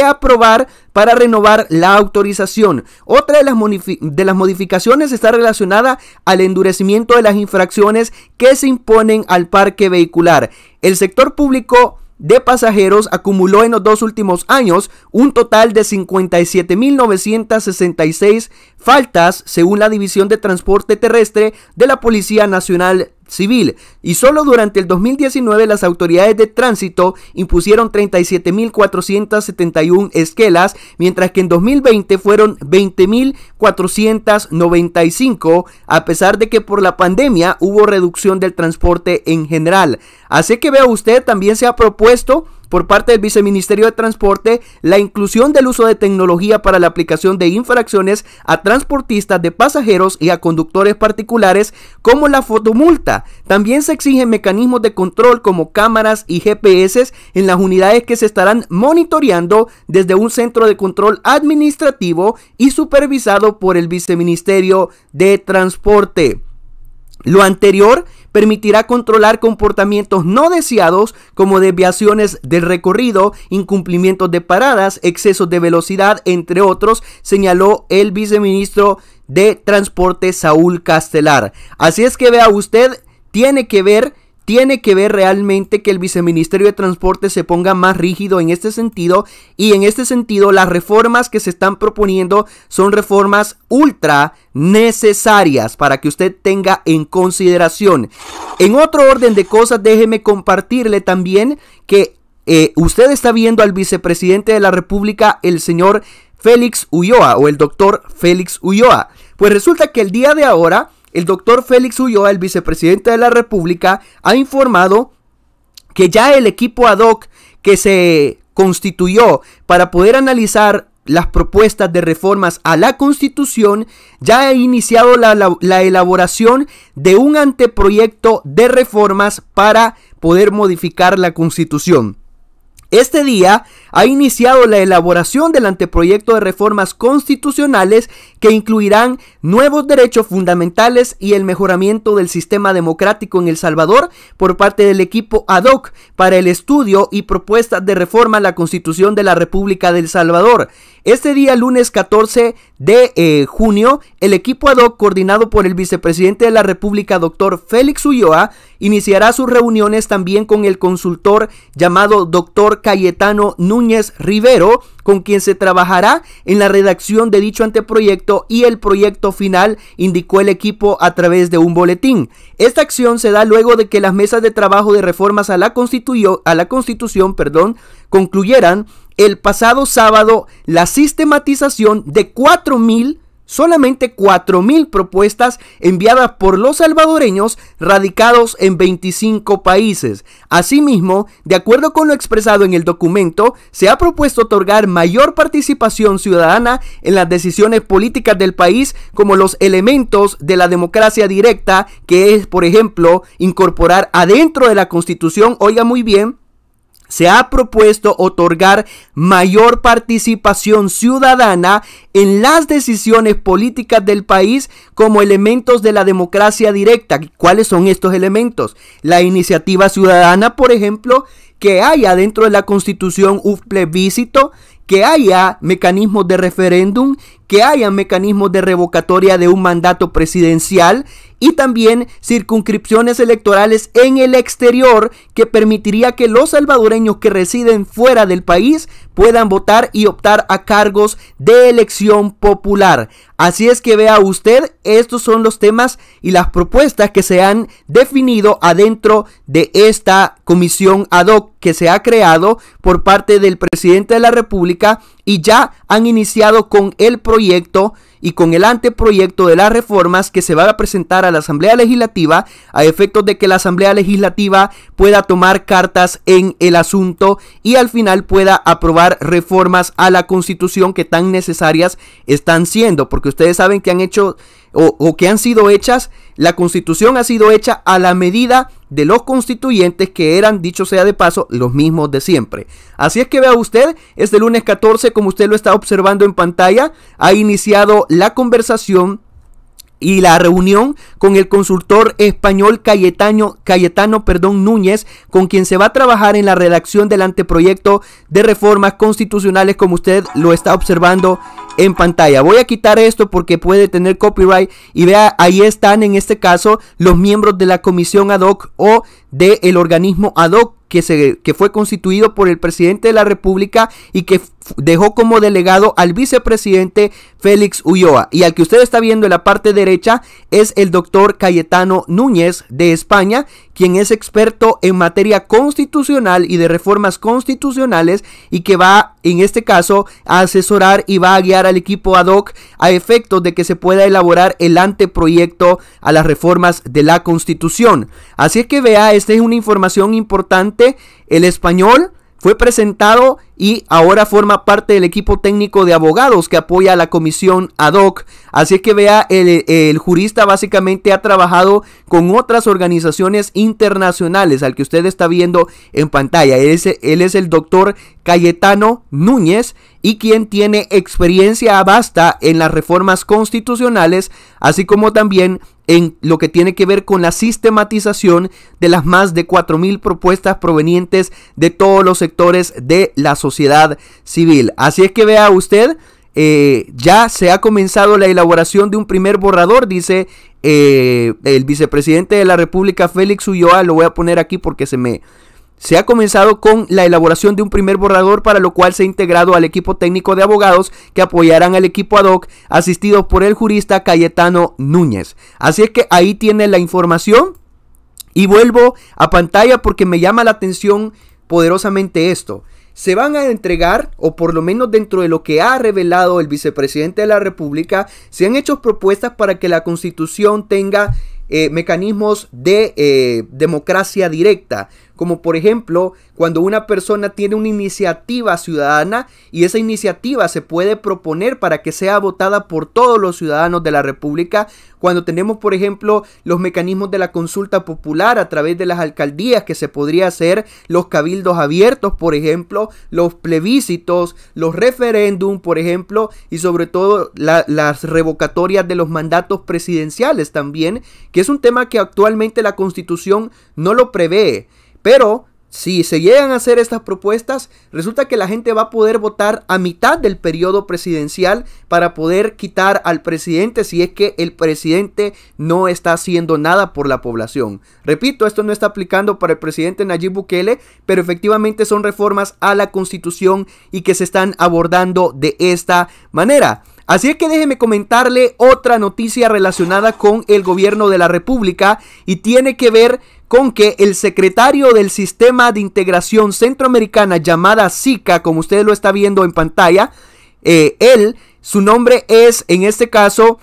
aprobar para renovar la autorización. Otra de las, de las modificaciones está relacionada al endurecimiento de las infracciones que se imponen al parque vehicular. El sector público de pasajeros acumuló en los dos últimos años un total de 57.966 faltas según la División de Transporte Terrestre de la Policía Nacional civil y solo durante el 2019 las autoridades de tránsito impusieron 37.471 esquelas, mientras que en 2020 fueron 20.495, a pesar de que por la pandemia hubo reducción del transporte en general. Así que vea usted, también se ha propuesto por parte del Viceministerio de Transporte la inclusión del uso de tecnología para la aplicación de infracciones a transportistas de pasajeros y a conductores particulares como la fotomulta. También se exigen mecanismos de control como cámaras y GPS en las unidades que se estarán monitoreando desde un centro de control administrativo y supervisado por el Viceministerio de Transporte. Lo anterior permitirá controlar comportamientos no deseados como desviaciones del recorrido, incumplimientos de paradas, excesos de velocidad, entre otros, señaló el viceministro de Transporte Saúl Castelar. Así es que vea usted, tiene que ver tiene que ver realmente que el viceministerio de Transporte se ponga más rígido en este sentido y en este sentido las reformas que se están proponiendo son reformas ultra necesarias para que usted tenga en consideración. En otro orden de cosas, déjeme compartirle también que eh, usted está viendo al vicepresidente de la República, el señor Félix Ulloa o el doctor Félix Ulloa. Pues resulta que el día de ahora el doctor Félix Ulloa, el vicepresidente de la República, ha informado que ya el equipo ad hoc que se constituyó para poder analizar las propuestas de reformas a la Constitución, ya ha iniciado la, elaboración de un anteproyecto de reformas para poder modificar la Constitución. Este día ha iniciado la elaboración del anteproyecto de reformas constitucionales que incluirán nuevos derechos fundamentales y el mejoramiento del sistema democrático en El Salvador por parte del equipo ADOC para el estudio y propuestas de reforma a la Constitución de la República del Salvador. Este día, lunes 14 de eh, junio, el equipo ADOC, coordinado por el vicepresidente de la República, doctor Félix Ulloa, Iniciará sus reuniones también con el consultor llamado doctor Cayetano Núñez Rivero, con quien se trabajará en la redacción de dicho anteproyecto y el proyecto final, indicó el equipo a través de un boletín. Esta acción se da luego de que las mesas de trabajo de reformas a la, a Constitución concluyeran el pasado sábado la sistematización de 4.000 Solamente 4.000 propuestas enviadas por los salvadoreños radicados en 25 países. Asimismo, de acuerdo con lo expresado en el documento, se ha propuesto otorgar mayor participación ciudadana en las decisiones políticas del país como los elementos de la democracia directa, que es, por ejemplo, incorporar adentro de la Constitución, oiga muy bien, se ha propuesto otorgar mayor participación ciudadana en las decisiones políticas del país como elementos de la democracia directa. ¿Cuáles son estos elementos? La iniciativa ciudadana, por ejemplo, que haya dentro de la constitución un plebiscito, que haya mecanismos de referéndum, que haya mecanismos de revocatoria de un mandato presidencial y también circunscripciones electorales en el exterior que permitiría que los salvadoreños que residen fuera del país puedan votar y optar a cargos de elección popular. Así es que vea usted, estos son los temas y las propuestas que se han definido adentro de esta comisión ad hoc que se ha creado por parte del presidente de la República y ya han iniciado con el proyecto y con el anteproyecto de las reformas que se van a presentar a la Asamblea Legislativa a efectos de que la Asamblea Legislativa pueda tomar cartas en el asunto y al final pueda aprobar reformas a la Constitución que tan necesarias están siendo, porque ustedes saben que han hecho o, o que han sido hechas, la Constitución ha sido hecha a la medida de los constituyentes que eran, dicho sea de paso, los mismos de siempre. Así es que vea usted, este lunes 14, como usted lo está observando en pantalla, ha iniciado la conversación y la reunión con el consultor español Cayetano, Cayetano perdón, Núñez, con quien se va a trabajar en la redacción del anteproyecto de reformas constitucionales, como usted lo está observando en pantalla. Voy a quitar esto porque puede tener copyright y vea, ahí están en este caso los miembros de la comisión ad hoc o del el organismo ad hoc que, se, que, fue constituido por el presidente de la República y que dejó como delegado al vicepresidente Félix Ulloa. Y al que usted está viendo en la parte derecha es el doctor Cayetano Núñez de España, quien es experto en materia constitucional y de reformas constitucionales y que va, en este caso, a asesorar y va a guiar al equipo ad hoc a efectos de que se pueda elaborar el anteproyecto a las reformas de la constitución. Así es que vea, esta es una información importante. El español fue presentado y ahora forma parte del equipo técnico de abogados que apoya a la comisión ad hoc Así que vea, el, jurista básicamente ha trabajado con otras organizaciones internacionales, al que usted está viendo en pantalla. Él es, él es el doctor Cayetano Núñez y quien tiene experiencia vasta en las reformas constitucionales, así como también en lo que tiene que ver con la sistematización de las más de 4.000 propuestas provenientes de todos los sectores de la sociedad civil. Así es que vea usted, eh, ya se ha comenzado la elaboración de un primer borrador, dice eh, el vicepresidente de la República, Félix Ulloa, lo voy a poner aquí porque se me... Se ha comenzado con la elaboración de un primer borrador para lo cual se ha integrado al equipo técnico de abogados que apoyarán al equipo ad hoc asistido por el jurista Cayetano Núñez. Así es que ahí tiene la información y vuelvo a pantalla porque me llama la atención poderosamente esto se van a entregar, o por lo menos dentro de lo que ha revelado el vicepresidente de la República, se han hecho propuestas para que la constitución tenga eh, mecanismos de eh, democracia directa, como por ejemplo cuando una persona tiene una iniciativa ciudadana y esa iniciativa se puede proponer para que sea votada por todos los ciudadanos de la República, cuando tenemos por ejemplo los mecanismos de la consulta popular a través de las alcaldías que se podría hacer, los cabildos abiertos por ejemplo, los plebiscitos, los referéndum por ejemplo y sobre todo las revocatorias de los mandatos presidenciales también, que es un tema que actualmente la constitución no lo prevé. Pero si se llegan a hacer estas propuestas, resulta que la gente va a poder votar a mitad del periodo presidencial para poder quitar al presidente si es que el presidente no está haciendo nada por la población. Repito, esto no está aplicando para el presidente Nayib Bukele, pero efectivamente son reformas a la constitución y que se están abordando de esta manera. Así es que déjeme comentarle otra noticia relacionada con el gobierno de la República y tiene que ver con que el secretario del Sistema de Integración Centroamericana llamada SICA, como usted lo está viendo en pantalla, eh, él, su nombre es en este caso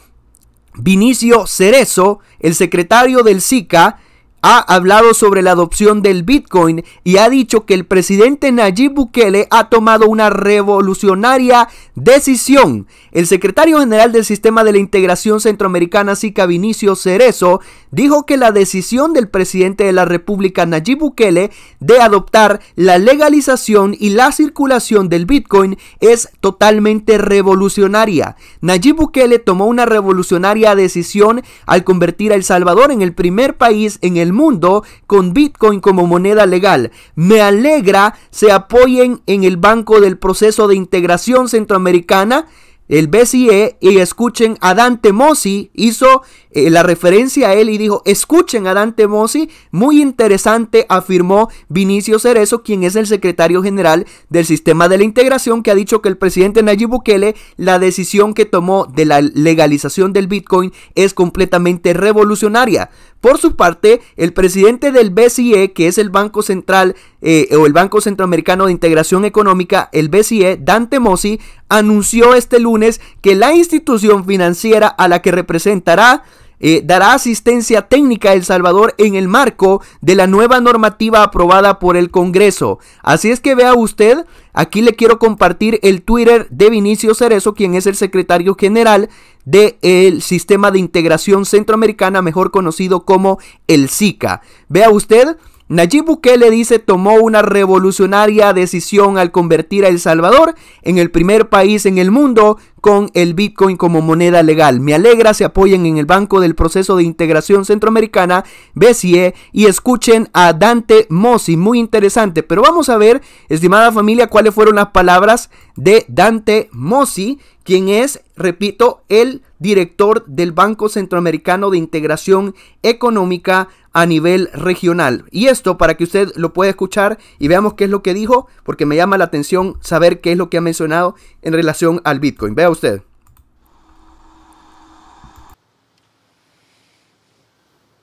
Vinicio Cerezo, el secretario del SICA, ha hablado sobre la adopción del Bitcoin y ha dicho que el presidente Nayib Bukele ha tomado una revolucionaria decisión. El secretario general del Sistema de la Integración Centroamericana, SICA Vinicio Cerezo, dijo que la decisión del presidente de la República, Nayib Bukele, de adoptar la legalización y la circulación del Bitcoin es totalmente revolucionaria. Nayib Bukele tomó una revolucionaria decisión al convertir a El Salvador en el primer país en el mundo con Bitcoin como moneda legal. Me alegra se apoyen en el Banco del Proceso de Integración Centroamericana, el BCE, y escuchen a Dante Mossi, hizo eh, la referencia a él y dijo, escuchen a Dante Mossi, muy interesante, afirmó Vinicio Cerezo, quien es el secretario general del sistema de la integración, que ha dicho que el presidente Nayib Bukele, la decisión que tomó de la legalización del Bitcoin es completamente revolucionaria. Por su parte, el presidente del BCE, que es el Banco Central eh, o el Banco Centroamericano de Integración Económica, el BCE, Dante Mossi, anunció este lunes que la institución financiera a la que representará eh, dará asistencia técnica a El Salvador en el marco de la nueva normativa aprobada por el Congreso. Así es que vea usted, aquí le quiero compartir el Twitter de Vinicio Cerezo, quien es el secretario general del Sistema de Integración Centroamericana, mejor conocido como el SICA. Vea usted. Nayib Bukele dice tomó una revolucionaria decisión al convertir a El Salvador en el primer país en el mundo con el Bitcoin como moneda legal. Me alegra se apoyen en el Banco del Proceso de Integración Centroamericana, BCE, y escuchen a Dante Mossi, muy interesante. Pero vamos a ver, estimada familia, cuáles fueron las palabras de Dante Mossi, quien es, repito, el director del Banco Centroamericano de Integración Económica a nivel regional. Y esto para que usted lo pueda escuchar y veamos qué es lo que dijo, porque me llama la atención saber qué es lo que ha mencionado en relación al Bitcoin. Vea usted.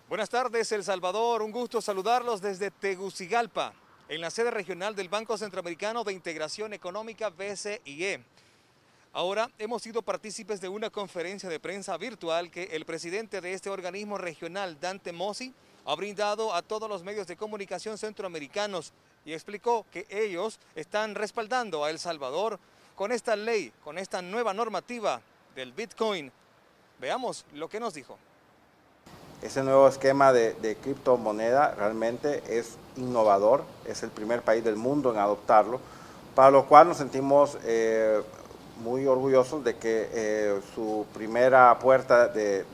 Buenas tardes, El Salvador. Un gusto saludarlos desde Tegucigalpa, en la sede regional del Banco Centroamericano de Integración Económica, BCIE. Ahora hemos sido partícipes de una conferencia de prensa virtual que el presidente de este organismo regional, Dante Mossi, ha brindado a todos los medios de comunicación centroamericanos y explicó que ellos están respaldando a El Salvador con esta ley, con esta nueva normativa del Bitcoin. Veamos lo que nos dijo. Ese nuevo esquema de, criptomoneda realmente es innovador, es el primer país del mundo en adoptarlo, para lo cual nos sentimos eh, muy orgullosos de que eh, su primera puerta de,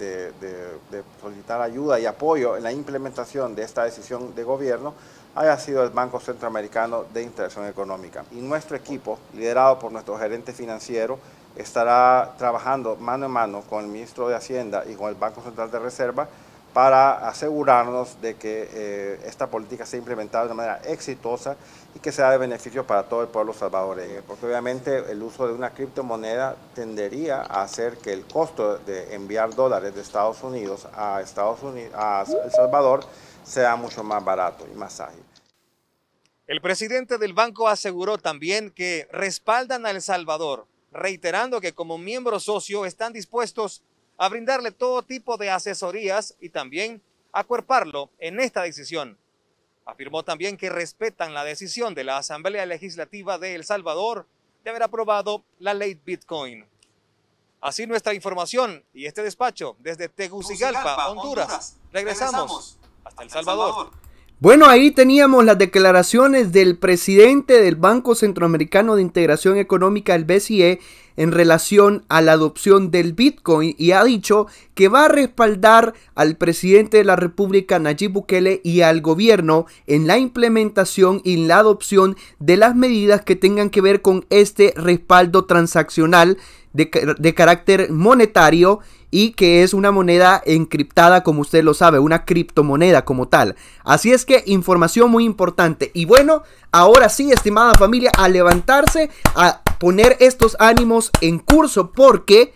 solicitar ayuda y apoyo en la implementación de esta decisión de gobierno haya sido el Banco Centroamericano de Integración Económica. Y nuestro equipo, liderado por nuestro gerente financiero, estará trabajando mano en mano con el ministro de Hacienda y con el Banco Central de Reserva para asegurarnos de que eh, esta política sea implementada de manera exitosa y que sea de beneficio para todo el pueblo salvadoreño, porque obviamente el uso de una criptomoneda tendería a hacer que el costo de enviar dólares de Estados Unidos a, Estados Unidos, a El Salvador sea mucho más barato y más ágil. El presidente del banco aseguró también que respaldan a El Salvador, reiterando que como miembro socio están dispuestos a brindarle todo tipo de asesorías y también a cuerparlo en esta decisión. Afirmó también que respetan la decisión de la Asamblea Legislativa de El Salvador de haber aprobado la ley Bitcoin. Así nuestra información y este despacho desde Tegucigalpa, Honduras. Regresamos, hasta El Salvador. Bueno, ahí teníamos las declaraciones del presidente del Banco Centroamericano de Integración Económica, el BCE, en relación a la adopción del Bitcoin y ha dicho que va a respaldar al presidente de la República Nayib Bukele y al gobierno en la implementación y en la adopción de las medidas que tengan que ver con este respaldo transaccional de, carácter monetario y que es una moneda encriptada, como usted lo sabe, una criptomoneda como tal. Así es que información muy importante. Y bueno, ahora sí, estimada familia, a levantarse, a poner estos ánimos en curso porque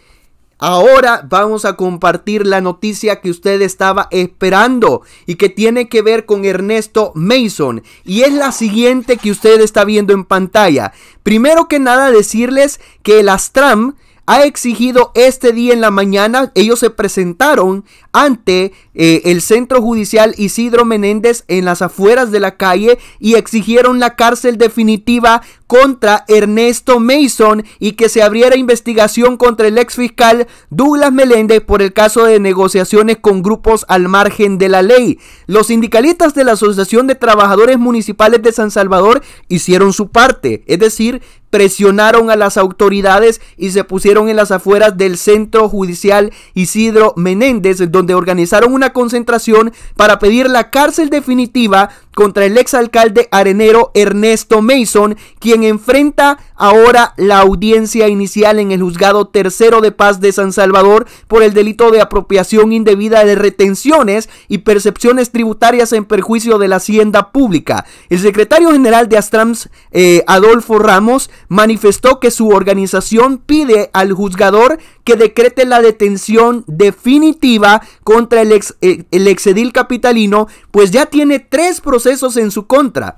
ahora vamos a compartir la noticia que usted estaba esperando y que tiene que ver con Ernesto Mason. Y es la siguiente que usted está viendo en pantalla. Primero que nada decirles que el Astram ha exigido este día en la mañana, ellos se presentaron ante eh, el centro judicial Isidro Menéndez en las afueras de la calle y exigieron la cárcel definitiva contra Ernesto Mason y que se abriera investigación contra el ex fiscal Douglas Meléndez por el caso de negociaciones con grupos al margen de la ley. Los sindicalistas de la Asociación de Trabajadores Municipales de San Salvador hicieron su parte, es decir, presionaron a las autoridades y se pusieron en las afueras del centro judicial Isidro Menéndez, donde organizaron una concentración para pedir la cárcel definitiva contra el exalcalde arenero Ernesto Mason, quien enfrenta ahora la audiencia inicial en el juzgado tercero de paz de San Salvador por el delito de apropiación indebida de retenciones y percepciones tributarias en perjuicio de la hacienda pública. El secretario general de Astrams, eh, Adolfo Ramos, manifestó que su organización pide al juzgador que decrete la detención definitiva contra el, ex, eh, el exedil capitalino, pues ya tiene tres procesos en su contra.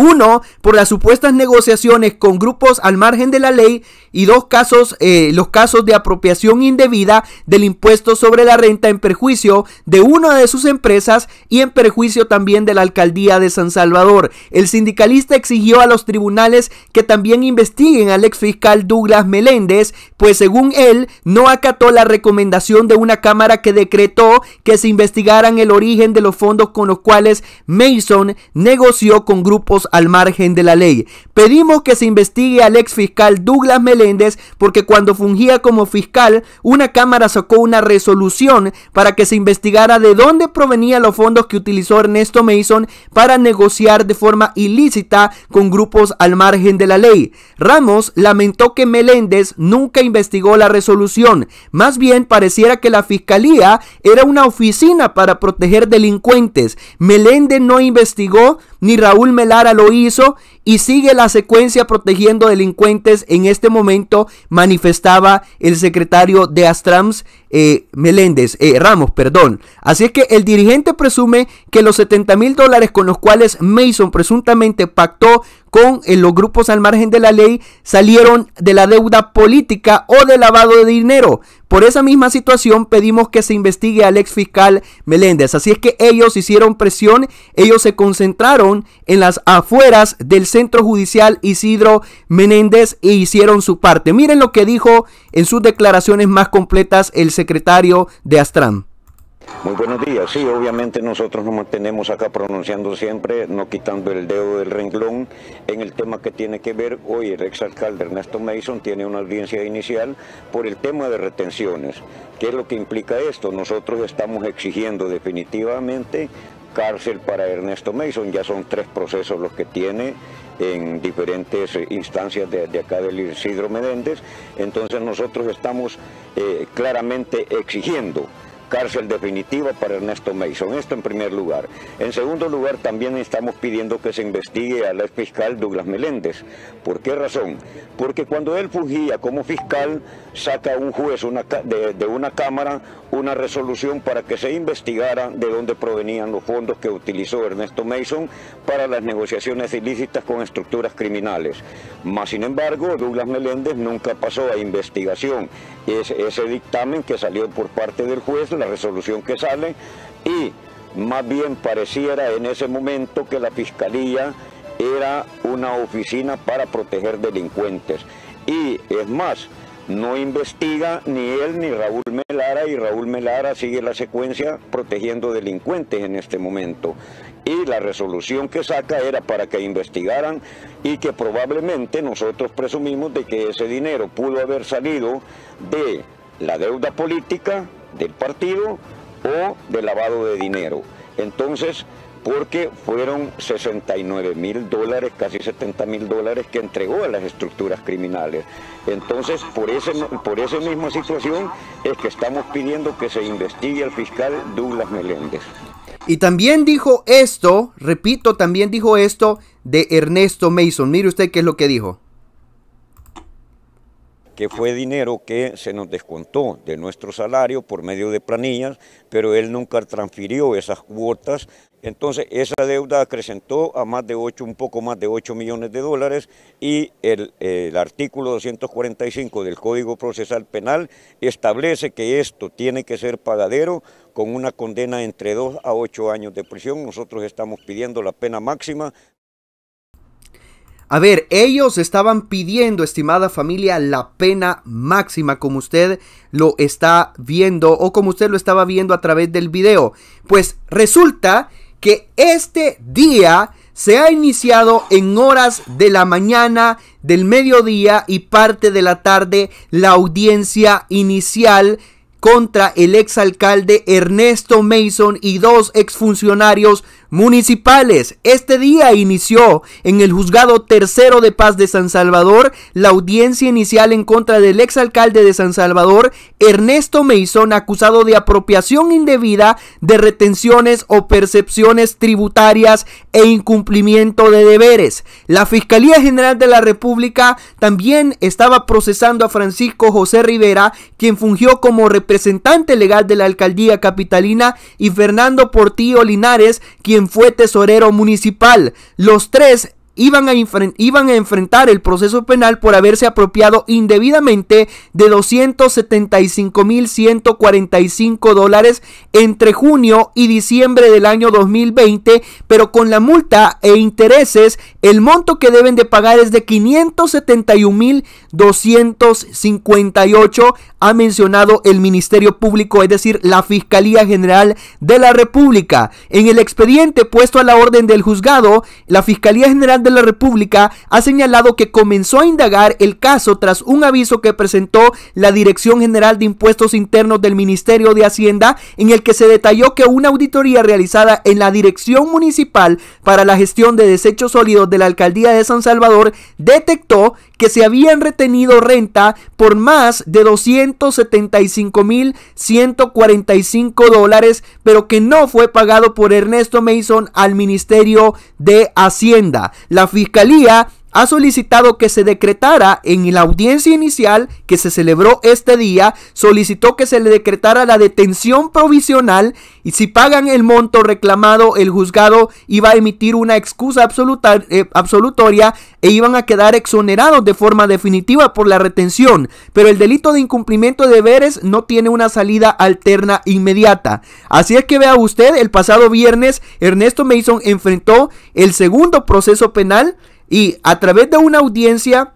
Uno, por las supuestas negociaciones con grupos al margen de la ley y dos casos, eh, los casos de apropiación indebida del impuesto sobre la renta en perjuicio de una de sus empresas y en perjuicio también de la alcaldía de San Salvador. El sindicalista exigió a los tribunales que también investiguen al ex fiscal Douglas Meléndez, pues según él no acató la recomendación de una cámara que decretó que se investigaran el origen de los fondos con los cuales Mason negoció con grupos al margen de la ley. Pedimos que se investigue al ex fiscal Douglas Meléndez porque cuando fungía como fiscal, una Cámara sacó una resolución para que se investigara de dónde provenían los fondos que utilizó Ernesto Mason para negociar de forma ilícita con grupos al margen de la ley. Ramos lamentó que Meléndez nunca investigó la resolución. Más bien pareciera que la fiscalía era una oficina para proteger delincuentes. Meléndez no investigó ni Raúl Melara lo hizo y sigue la secuencia protegiendo delincuentes. En este momento manifestaba el secretario de Astrams eh, Meléndez, eh, Ramos, perdón. Así es que el dirigente presume que los 70 mil dólares con los cuales Mason presuntamente pactó con eh, los grupos al margen de la ley salieron de la deuda política o de lavado de dinero. Por esa misma situación pedimos que se investigue al ex fiscal Meléndez. Así es que ellos hicieron presión, ellos se concentraron en las afueras del Centro Judicial Isidro Menéndez e hicieron su parte. Miren lo que dijo en sus declaraciones más completas el secretario de Astram. Muy buenos días. Sí, obviamente nosotros nos mantenemos acá pronunciando siempre, no quitando el dedo del renglón en el tema que tiene que ver. Hoy el exalcalde Ernesto Mason tiene una audiencia inicial por el tema de retenciones. ¿Qué es lo que implica esto? Nosotros estamos exigiendo definitivamente cárcel para Ernesto Mason, ya son tres procesos los que tiene en diferentes eh, instancias de, acá del Isidro Medéndez, entonces nosotros estamos eh, claramente exigiendo cárcel definitiva para Ernesto Mason. Esto en primer lugar. En segundo lugar, también estamos pidiendo que se investigue al ex fiscal Douglas Meléndez. ¿Por qué razón? Porque cuando él fungía como fiscal, saca un juez de, una Cámara una resolución para que se investigara de dónde provenían los fondos que utilizó Ernesto Mason para las negociaciones ilícitas con estructuras criminales. Más sin embargo, Douglas Meléndez nunca pasó a investigación. ese dictamen que salió por parte del juez la resolución que sale, y más bien pareciera en ese momento que la Fiscalía era una oficina para proteger delincuentes. Y es más, no investiga ni él ni Raúl Melara y Raúl Melara sigue la secuencia protegiendo delincuentes en este momento. Y la resolución que saca era para que investigaran y que probablemente nosotros presumimos de que ese dinero pudo haber salido de la deuda política del partido o de lavado de dinero. Entonces, porque fueron 69 mil dólares, casi 70 mil dólares que entregó a las estructuras criminales. Entonces, por, por esa misma situación es que estamos pidiendo que se investigue al fiscal Douglas Meléndez. Y también dijo esto, repito, también dijo esto de Ernesto Mason. Mire usted qué es lo que dijo que fue dinero que se nos descontó de nuestro salario por medio de planillas, pero él nunca transfirió esas cuotas. Entonces esa deuda acrecentó a más de 8, un poco más de 8 millones de dólares y el, el artículo 245 del Código Procesal Penal establece que esto tiene que ser pagadero con una condena entre 2 a 8 años de prisión. Nosotros estamos pidiendo la pena máxima a ver, ellos estaban pidiendo, estimada familia, la pena máxima, como usted lo está viendo o como usted lo estaba viendo a través del video. Pues resulta que este día se ha iniciado en horas de la mañana, del mediodía y parte de la tarde la audiencia inicial contra el exalcalde Ernesto Mason y dos exfuncionarios municipales. Este día inició en el juzgado tercero de paz de San Salvador la audiencia inicial en contra del exalcalde de San Salvador, Ernesto Meizón, acusado de apropiación indebida de retenciones o percepciones tributarias e incumplimiento de deberes. La Fiscalía General de la República también estaba procesando a Francisco José Rivera, quien fungió como representante legal de la alcaldía capitalina, y Fernando Portillo Linares, quien fue tesorero municipal. Los tres iban a, iban a enfrentar el proceso penal por haberse apropiado indebidamente de 275.145 dólares entre junio y diciembre del año 2020, pero con la multa e intereses, el monto que deben de pagar es de 571.258, ha mencionado el Ministerio Público, es decir, la Fiscalía General de la República. En el expediente puesto a la orden del juzgado, la Fiscalía General de la República ha señalado que comenzó a indagar el caso tras un aviso que presentó la Dirección General de Impuestos Internos del Ministerio de Hacienda en el que se detalló que una auditoría realizada en la Dirección Municipal para la Gestión de Desechos Sólidos de la Alcaldía de San Salvador detectó que se habían retenido renta por más de mil 275.145 dólares, pero que no fue pagado por Ernesto Mason al Ministerio de Hacienda. La Fiscalía ha solicitado que se decretara en la audiencia inicial que se celebró este día, solicitó que se le decretara la detención provisional y si pagan el monto reclamado, el juzgado iba a emitir una excusa absoluta, eh, absolutoria e iban a quedar exonerados de forma definitiva por la retención. Pero el delito de incumplimiento de deberes no tiene una salida alterna inmediata. Así es que vea usted, el pasado viernes Ernesto Mason enfrentó el segundo proceso penal y a través de una audiencia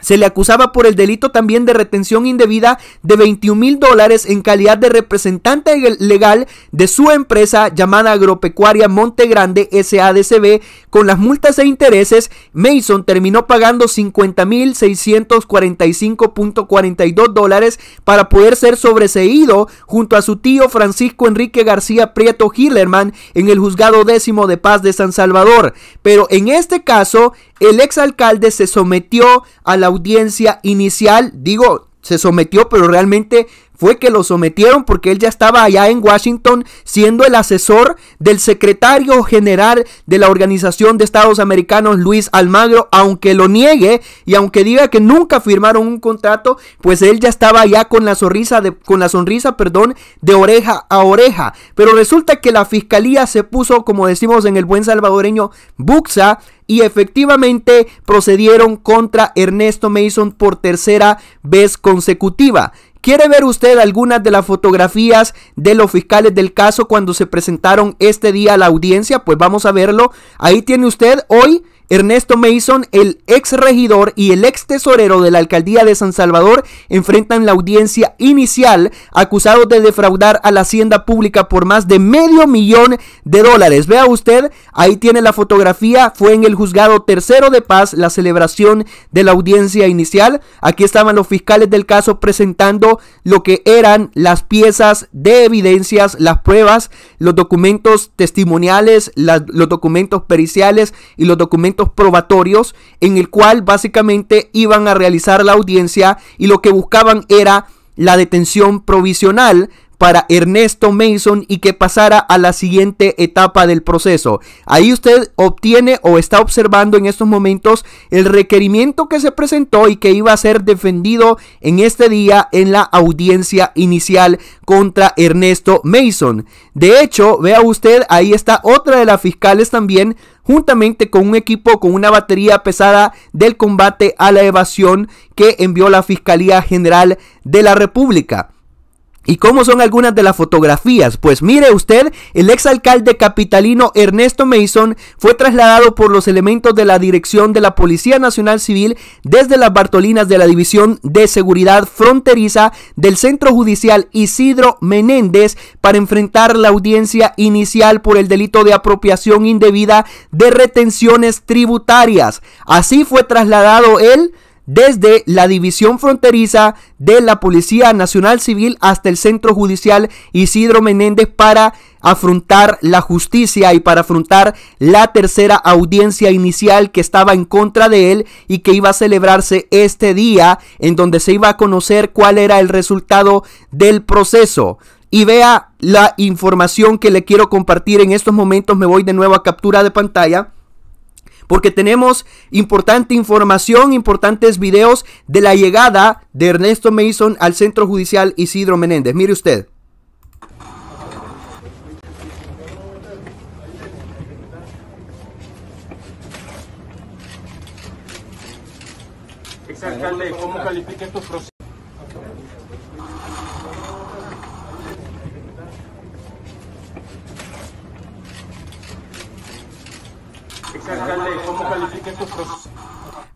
se le acusaba por el delito también de retención indebida de 21 mil dólares en calidad de representante legal de su empresa llamada Agropecuaria Monte Grande SADCB. Con las multas e intereses, Mason terminó pagando 50 mil 645.42 dólares para poder ser sobreseído junto a su tío Francisco Enrique García Prieto Hillerman en el juzgado décimo de paz de San Salvador. Pero en este caso, el exalcalde se sometió a la audiencia inicial, digo, se sometió, pero realmente fue que lo sometieron porque él ya estaba allá en Washington siendo el asesor del secretario general de la Organización de Estados Americanos, Luis Almagro, aunque lo niegue y aunque diga que nunca firmaron un contrato, pues él ya estaba allá con la sonrisa de, con la sonrisa, perdón, de oreja a oreja. Pero resulta que la fiscalía se puso, como decimos en el buen salvadoreño, buxa y efectivamente procedieron contra Ernesto Mason por tercera vez consecutiva. ¿Quiere ver usted algunas de las fotografías de los fiscales del caso cuando se presentaron este día a la audiencia? Pues vamos a verlo. Ahí tiene usted hoy Ernesto Mason, el ex regidor y el ex tesorero de la alcaldía de San Salvador, enfrentan la audiencia inicial acusados de defraudar a la hacienda pública por más de medio millón de dólares. Vea usted, ahí tiene la fotografía, fue en el juzgado tercero de paz la celebración de la audiencia inicial. Aquí estaban los fiscales del caso presentando lo que eran las piezas de evidencias, las pruebas, los documentos testimoniales, los documentos periciales y los documentos probatorios en el cual básicamente iban a realizar la audiencia y lo que buscaban era la detención provisional para Ernesto Mason y que pasara a la siguiente etapa del proceso. Ahí usted obtiene o está observando en estos momentos el requerimiento que se presentó y que iba a ser defendido en este día en la audiencia inicial contra Ernesto Mason. De hecho, vea usted, ahí está otra de las fiscales también juntamente con un equipo con una batería pesada del combate a la evasión que envió la Fiscalía General de la República. ¿Y cómo son algunas de las fotografías? Pues mire usted, el exalcalde capitalino Ernesto Mason fue trasladado por los elementos de la dirección de la Policía Nacional Civil desde las Bartolinas de la División de Seguridad Fronteriza del Centro Judicial Isidro Menéndez para enfrentar la audiencia inicial por el delito de apropiación indebida de retenciones tributarias. Así fue trasladado él desde la división fronteriza de la Policía Nacional Civil hasta el Centro Judicial Isidro Menéndez para afrontar la justicia y para afrontar la tercera audiencia inicial que estaba en contra de él y que iba a celebrarse este día en donde se iba a conocer cuál era el resultado del proceso y vea la información que le quiero compartir en estos momentos. Me voy de nuevo a captura de pantalla porque tenemos importante información, importantes videos de la llegada de Ernesto Mason al Centro Judicial Isidro Menéndez. Mire usted. ¿cómo califica estos procesos?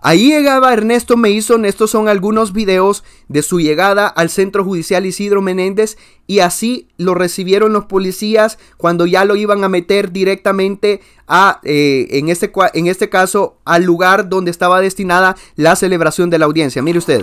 Ahí llegaba Ernesto Meison. estos son algunos videos de su llegada al centro judicial Isidro Menéndez y así lo recibieron los policías cuando ya lo iban a meter directamente a, eh, en, este, en este caso, al lugar donde estaba destinada la celebración de la audiencia. Mire usted.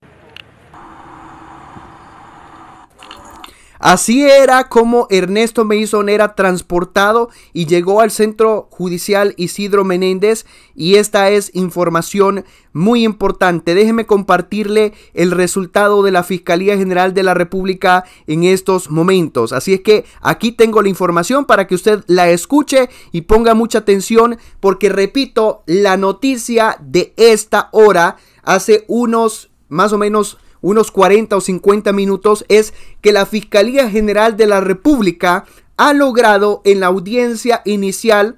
Así era como Ernesto Mason era transportado y llegó al centro judicial Isidro Menéndez y esta es información muy importante. Déjeme compartirle el resultado de la Fiscalía General de la República en estos momentos. Así es que aquí tengo la información para que usted la escuche y ponga mucha atención porque repito, la noticia de esta hora hace unos más o menos unos 40 o 50 minutos, es que la Fiscalía General de la República ha logrado en la audiencia inicial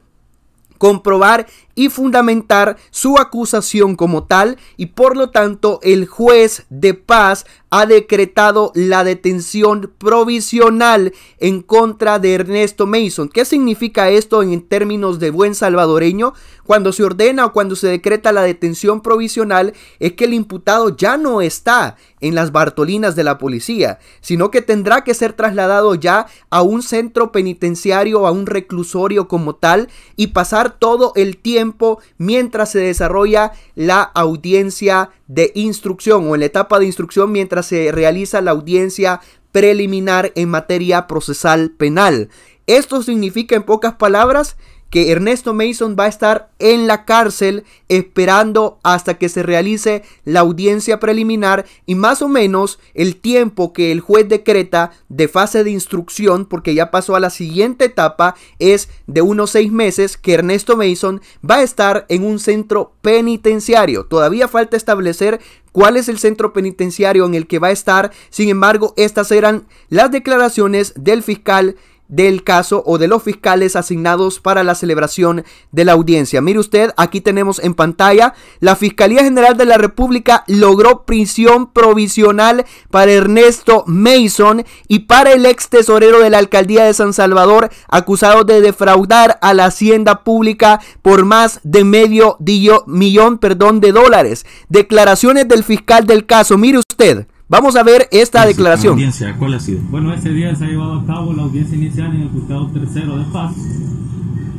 comprobar y fundamentar su acusación como tal y por lo tanto el juez de paz ha decretado la detención provisional en contra de Ernesto Mason. ¿Qué significa esto en términos de buen salvadoreño? Cuando se ordena o cuando se decreta la detención provisional es que el imputado ya no está en las Bartolinas de la policía, sino que tendrá que ser trasladado ya a un centro penitenciario, a un reclusorio como tal, y pasar todo el tiempo mientras se desarrolla la audiencia de instrucción o en la etapa de instrucción mientras se realiza la audiencia preliminar en materia procesal penal. Esto significa en pocas palabras que Ernesto Mason va a estar en la cárcel esperando hasta que se realice la audiencia preliminar y más o menos el tiempo que el juez decreta de fase de instrucción, porque ya pasó a la siguiente etapa, es de unos seis meses que Ernesto Mason va a estar en un centro penitenciario. Todavía falta establecer cuál es el centro penitenciario en el que va a estar, sin embargo, estas eran las declaraciones del fiscal del caso o de los fiscales asignados para la celebración de la audiencia. Mire usted, aquí tenemos en pantalla, la Fiscalía General de la República logró prisión provisional para Ernesto Mason y para el ex tesorero de la alcaldía de San Salvador, acusado de defraudar a la hacienda pública por más de medio millón perdón, de dólares. Declaraciones del fiscal del caso, mire usted. Vamos a ver esta declaración. ¿cuál ha sido? Bueno, ese día se ha llevado a cabo la audiencia inicial en el juzgado tercero de paz,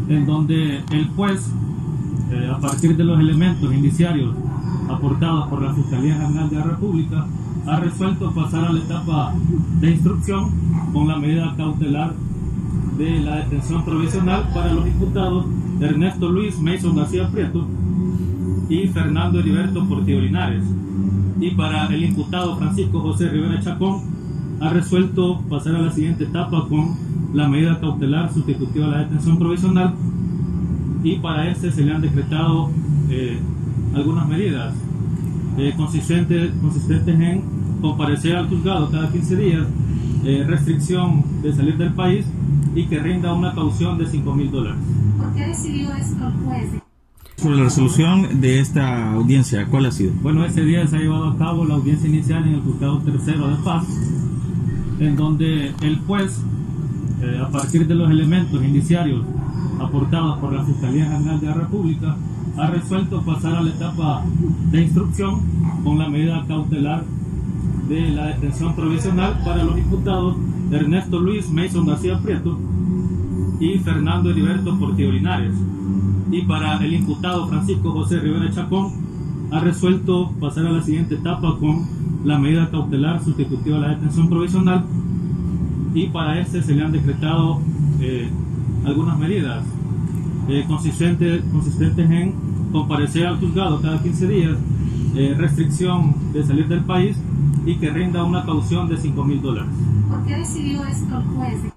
en donde el juez, eh, a partir de los elementos indiciarios aportados por la Fiscalía General de la República, ha resuelto pasar a la etapa de instrucción con la medida cautelar de la detención provisional para los diputados Ernesto Luis Mason García Prieto, y Fernando Heriberto Portillo Linares. Y para el imputado Francisco José Rivera Chacón, ha resuelto pasar a la siguiente etapa con la medida cautelar sustitutiva a la detención provisional y para este se le han decretado eh, algunas medidas eh, consistentes, consistentes en comparecer al juzgado cada 15 días, eh, restricción de salir del país y que rinda una caución de 5 mil dólares. ¿Por qué decidido esto el juez? sobre la resolución de esta audiencia, ¿cuál ha sido? Bueno, ese día se ha llevado a cabo la audiencia inicial en el juzgado tercero de paz, en donde el juez, eh, a partir de los elementos indiciarios aportados por la Fiscalía General de la República, ha resuelto pasar a la etapa de instrucción con la medida cautelar de la detención provisional para los diputados Ernesto Luis Mason García Prieto y Fernando Heriberto Portillo y para el imputado Francisco José Rivera Chacón ha resuelto pasar a la siguiente etapa con la medida cautelar sustitutiva a la detención provisional y para este se le han decretado eh, algunas medidas eh, consistentes, consistentes en comparecer al juzgado cada 15 días, eh, restricción de salir del país y que rinda una caución de 5 mil dólares. ¿Por qué decidió esto el juez?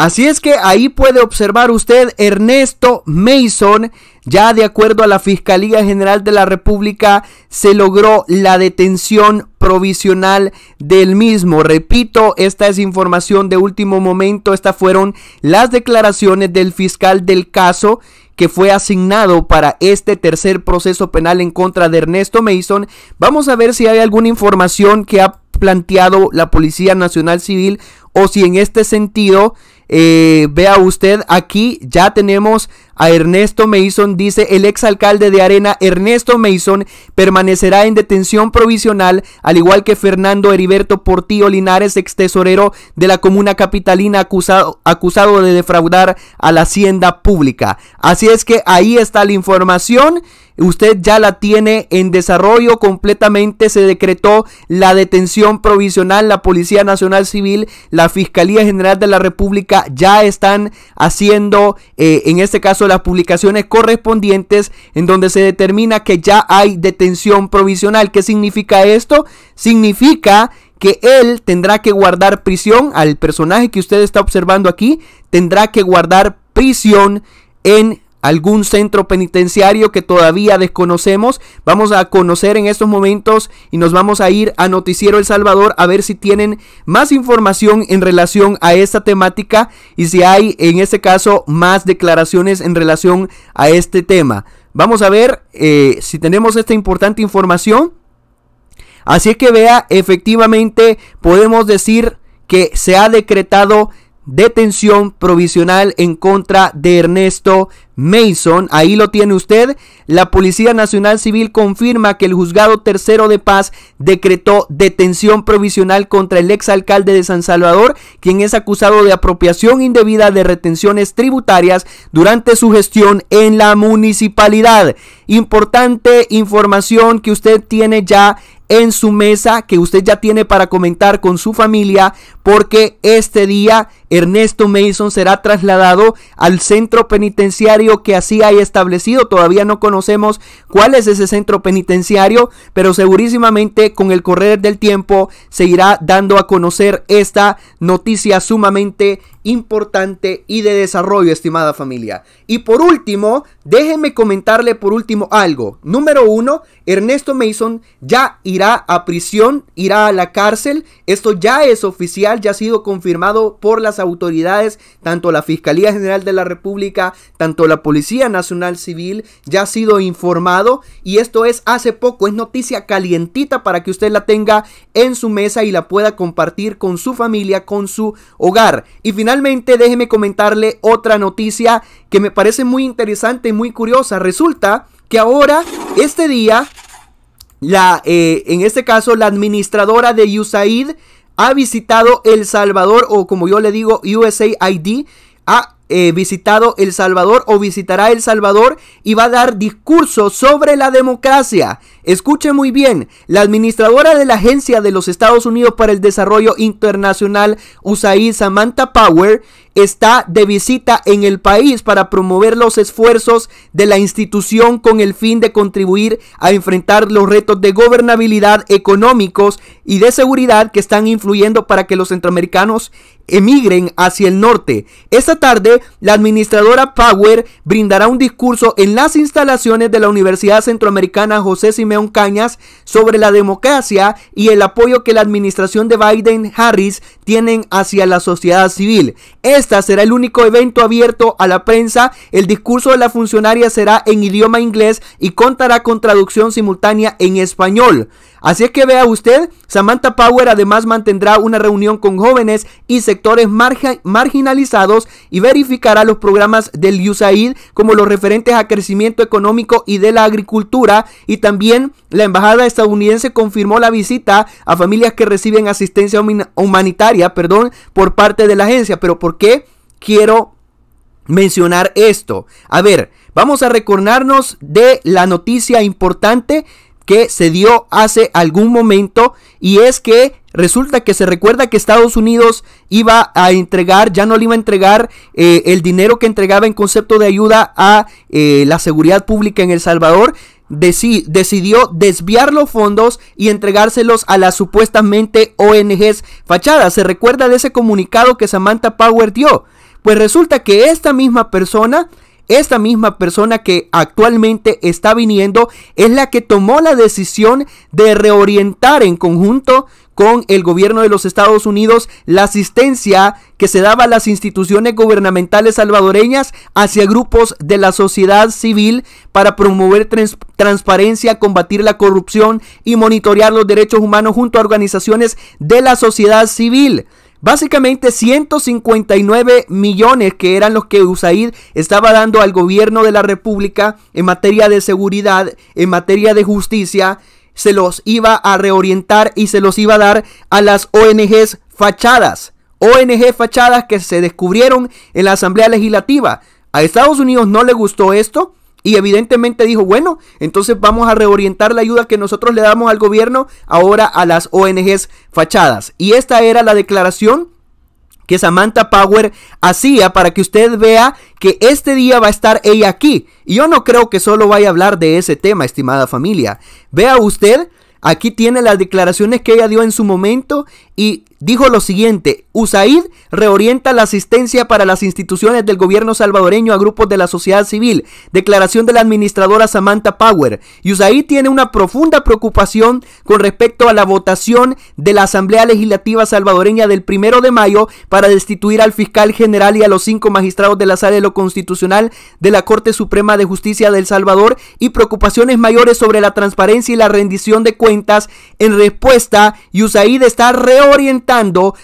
Así es que ahí puede observar usted Ernesto Mason, ya de acuerdo a la Fiscalía General de la República, se logró la detención provisional del mismo. Repito, esta es información de último momento, estas fueron las declaraciones del fiscal del caso que fue asignado para este tercer proceso penal en contra de Ernesto Mason. Vamos a ver si hay alguna información que ha planteado la Policía Nacional Civil o si en este sentido eh, vea usted, aquí ya tenemos a Ernesto Mason, dice el exalcalde de Arena, Ernesto Mason permanecerá en detención provisional, al igual que Fernando Heriberto Portillo Linares, ex tesorero de la comuna capitalina, acusado, acusado de defraudar a la hacienda pública. Así es que ahí está la información. Usted ya la tiene en desarrollo completamente. Se decretó la detención provisional. La Policía Nacional Civil, la Fiscalía General de la República ya están haciendo, eh, en este caso, las publicaciones correspondientes en donde se determina que ya hay detención provisional. ¿Qué significa esto? Significa que él tendrá que guardar prisión, al personaje que usted está observando aquí, tendrá que guardar prisión en algún centro penitenciario que todavía desconocemos. Vamos a conocer en estos momentos y nos vamos a ir a Noticiero El Salvador a ver si tienen más información en relación a esta temática y si hay en este caso más declaraciones en relación a este tema. Vamos a ver eh, si tenemos esta importante información. Así es que vea, efectivamente podemos decir que se ha decretado detención provisional en contra de Ernesto Mason. Ahí lo tiene usted. La Policía Nacional Civil confirma que el juzgado tercero de paz decretó detención provisional contra el exalcalde de San Salvador, quien es acusado de apropiación indebida de retenciones tributarias durante su gestión en la municipalidad. Importante información que usted tiene ya en su mesa que usted ya tiene para comentar con su familia porque este día Ernesto Mason será trasladado al centro penitenciario que así hay establecido. Todavía no conocemos cuál es ese centro penitenciario, pero segurísimamente con el correr del tiempo seguirá dando a conocer esta noticia sumamente importante y de desarrollo, estimada familia. Y por último, déjenme comentarle por último algo. Número uno, Ernesto Mason ya irá a prisión, irá a la cárcel. Esto ya es oficial, ya ha sido confirmado por las autoridades, tanto la Fiscalía General de la República, tanto la Policía Nacional Civil, ya ha sido informado. Y esto es hace poco, es noticia calientita para que usted la tenga en su mesa y la pueda compartir con su familia, con su hogar. Y finalmente, Finalmente, déjeme comentarle otra noticia que me parece muy interesante y muy curiosa. Resulta que ahora, este día, eh, en este caso, la administradora de USAID ha visitado El Salvador, o como yo le digo, USAID, ha eh, visitado El Salvador o visitará El Salvador y va a dar discurso sobre la democracia. Escuche muy bien, la administradora de la Agencia de los Estados Unidos para el Desarrollo Internacional, USAID, Samantha Power, está de visita en el país para promover los esfuerzos de la institución con el fin de contribuir a enfrentar los retos de gobernabilidad económicos y de seguridad que están influyendo para que los centroamericanos emigren hacia el norte. Esta tarde, la administradora Power brindará un discurso en las instalaciones de la Universidad Centroamericana José Simeón Cañas sobre la democracia y el apoyo que la administración de Biden-Harris tienen hacia la sociedad civil. Esta será el único evento abierto a la prensa. El discurso de la funcionaria será en idioma inglés y contará con traducción simultánea en español. Así es que vea usted, Samantha Power además mantendrá una reunión con jóvenes y sectores marginalizados y verificará los programas del USAID como los referentes a crecimiento económico y de la agricultura y también la embajada estadounidense confirmó la visita a familias que reciben asistencia humanitaria, perdón, por parte de la agencia, pero ¿por qué quiero mencionar esto? A ver, vamos a recordarnos de la noticia importante que se dio hace algún momento y es que resulta que se recuerda que Estados Unidos iba a entregar, ya no le iba a entregar eh, el dinero que entregaba en concepto de ayuda a eh, la seguridad pública en El Salvador. decidió desviar los fondos y entregárselos a las supuestamente ONGs fachadas. ¿Se recuerda de ese comunicado que Samantha Power dio? Pues resulta que esta misma persona esta misma persona que actualmente está viniendo es la que tomó la decisión de reorientar en conjunto con el gobierno de los Estados Unidos la asistencia que se daba a las instituciones gubernamentales salvadoreñas hacia grupos de la sociedad civil para promover transparencia, combatir la corrupción y monitorear los derechos humanos junto a organizaciones de la sociedad civil. Básicamente 159 millones que eran los que USAID estaba dando al gobierno de la República en materia de seguridad, en materia de justicia, se los iba a reorientar y se los iba a dar a las ONGs fachadas. ONG fachadas que se descubrieron en la Asamblea Legislativa. A Estados Unidos no le gustó esto y evidentemente dijo, bueno, entonces vamos a reorientar la ayuda que nosotros le damos al gobierno ahora a las ONGs fachadas. Y esta era la declaración que Samantha Power hacía para que usted vea que este día va a estar ella aquí. Y yo no creo que solo vaya a hablar de ese tema, estimada familia. Vea usted, aquí tiene las declaraciones que ella dio en su momento y dijo lo siguiente, USAID reorienta la asistencia para las instituciones del gobierno salvadoreño a grupos de la sociedad civil, declaración de la administradora Samantha Power. USAID tiene una profunda preocupación con respecto a la votación de la Asamblea Legislativa salvadoreña del primero de mayo para destituir al fiscal general y a los cinco magistrados de la sala de lo constitucional de la Corte Suprema de Justicia del Salvador y preocupaciones mayores sobre la transparencia y la rendición de cuentas. En respuesta, USAID está reorientando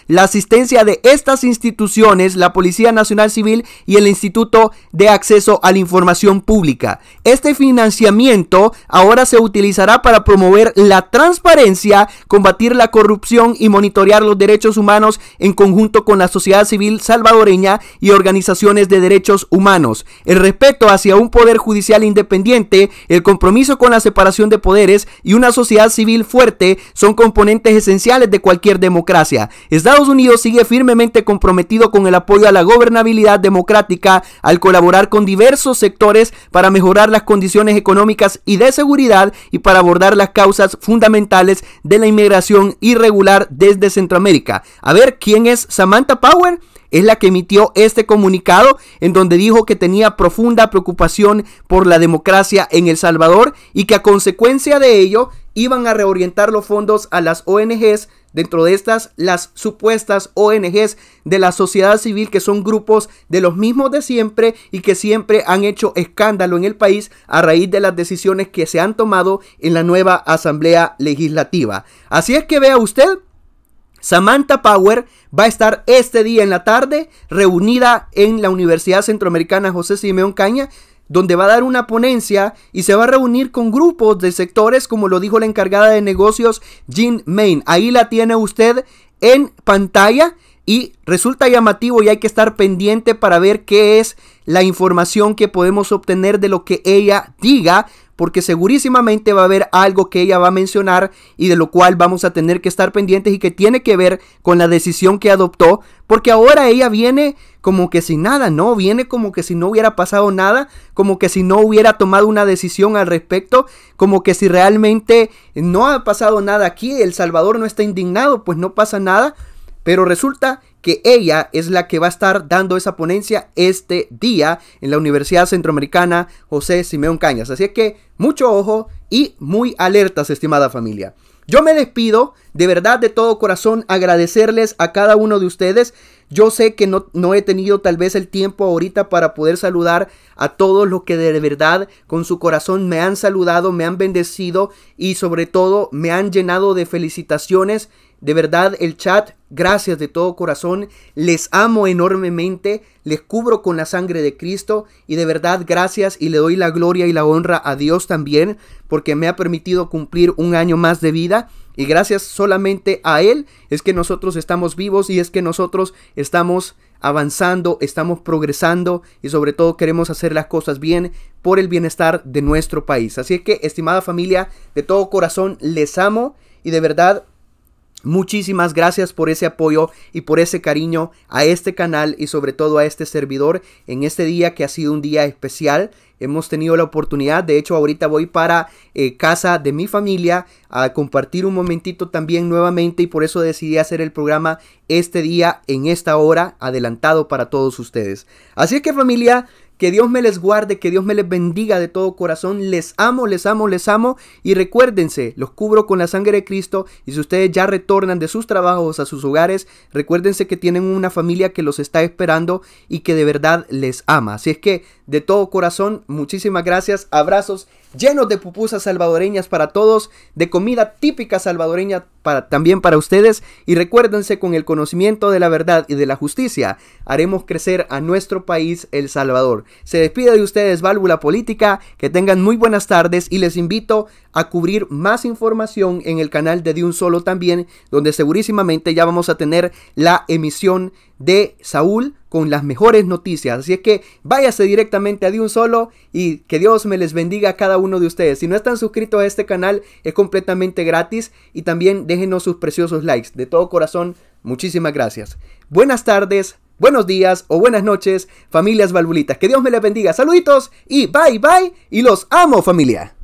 la asistencia de estas instituciones, la Policía Nacional Civil y el Instituto de Acceso a la Información Pública. Este financiamiento ahora se utilizará para promover la transparencia, combatir la corrupción y monitorear los derechos humanos en conjunto con la sociedad civil salvadoreña y organizaciones de derechos humanos. El respeto hacia un poder judicial independiente, el compromiso con la separación de poderes y una sociedad civil fuerte son componentes esenciales de cualquier democracia. Estados Unidos sigue firmemente comprometido con el apoyo a la gobernabilidad democrática al colaborar con diversos sectores para mejorar las condiciones económicas y de seguridad y para abordar las causas fundamentales de la inmigración irregular desde Centroamérica. A ver, ¿quién es Samantha Power? es la que emitió este comunicado en donde dijo que tenía profunda preocupación por la democracia en El Salvador y que a consecuencia de ello iban a reorientar los fondos a las ONGs Dentro de estas, las supuestas ONGs de la sociedad civil, que son grupos de los mismos de siempre y que siempre han hecho escándalo en el país a raíz de las decisiones que se han tomado en la nueva Asamblea Legislativa. Así es que vea usted, Samantha Power va a estar este día en la tarde reunida en la Universidad Centroamericana José Simeón Caña donde va a dar una ponencia y se va a reunir con grupos de sectores, como lo dijo la encargada de negocios Jean Main. Ahí la tiene usted en pantalla y resulta llamativo y hay que estar pendiente para ver qué es la información que podemos obtener de lo que ella diga porque segurísimamente va a haber algo que ella va a mencionar y de lo cual vamos a tener que estar pendientes y que tiene que ver con la decisión que adoptó, porque ahora ella viene como que si nada, ¿no? Viene como que si no hubiera pasado nada, como que si no hubiera tomado una decisión al respecto, como que si realmente no ha pasado nada aquí, El Salvador no está indignado, pues no pasa nada. Pero resulta que ella es la que va a estar dando esa ponencia este día en la Universidad Centroamericana José Simeón Cañas. Así que mucho ojo y muy alertas, estimada familia. Yo me despido, de verdad, de todo corazón, agradecerles a cada uno de ustedes. Yo sé que no, no, he tenido tal vez el tiempo ahorita para poder saludar a todos los que de verdad con su corazón me han saludado, me han bendecido y sobre todo me han llenado de felicitaciones de verdad, el chat, gracias de todo corazón. Les amo enormemente, les cubro con la sangre de Cristo y de verdad gracias y le doy la gloria y la honra a Dios también porque me ha permitido cumplir un año más de vida y gracias solamente a Él es que nosotros estamos vivos y es que nosotros estamos avanzando, estamos progresando y sobre todo queremos hacer las cosas bien por el bienestar de nuestro país. Así es que, estimada familia, de todo corazón les amo y de verdad Muchísimas gracias por ese apoyo y por ese cariño a este canal y sobre todo a este servidor en este día que ha sido un día especial. Hemos tenido la oportunidad, de hecho ahorita voy para eh, casa de mi familia a compartir un momentito también nuevamente y por eso decidí hacer el programa este día en esta hora adelantado para todos ustedes. Así que familia, que Dios me les guarde, que Dios me les bendiga de todo corazón. Les amo, les amo, les amo. Y recuérdense, los cubro con la sangre de Cristo. Y si ustedes ya retornan de sus trabajos a sus hogares, recuérdense que tienen una familia que los está esperando y que de verdad les ama. Así es que, de todo corazón, muchísimas gracias. Abrazos llenos de pupusas salvadoreñas para todos, de comida típica salvadoreña para, también para ustedes. Y recuérdense, con el conocimiento de la verdad y de la justicia, haremos crecer a nuestro país El Salvador. Se despide de ustedes Válvula Política, que tengan muy buenas tardes y les invito a cubrir más información en el canal de De Un Solo también, donde segurísimamente ya vamos a tener la emisión de Saúl con las mejores noticias. Así es que váyase directamente a De Un Solo y que Dios me les bendiga a cada uno de ustedes. Si no están suscritos a este canal, es completamente gratis y también déjenos sus preciosos likes. De todo corazón, muchísimas gracias. Buenas tardes, buenos días o buenas noches, familias valvulitas. Que Dios me les bendiga. Saluditos y bye bye y los amo familia.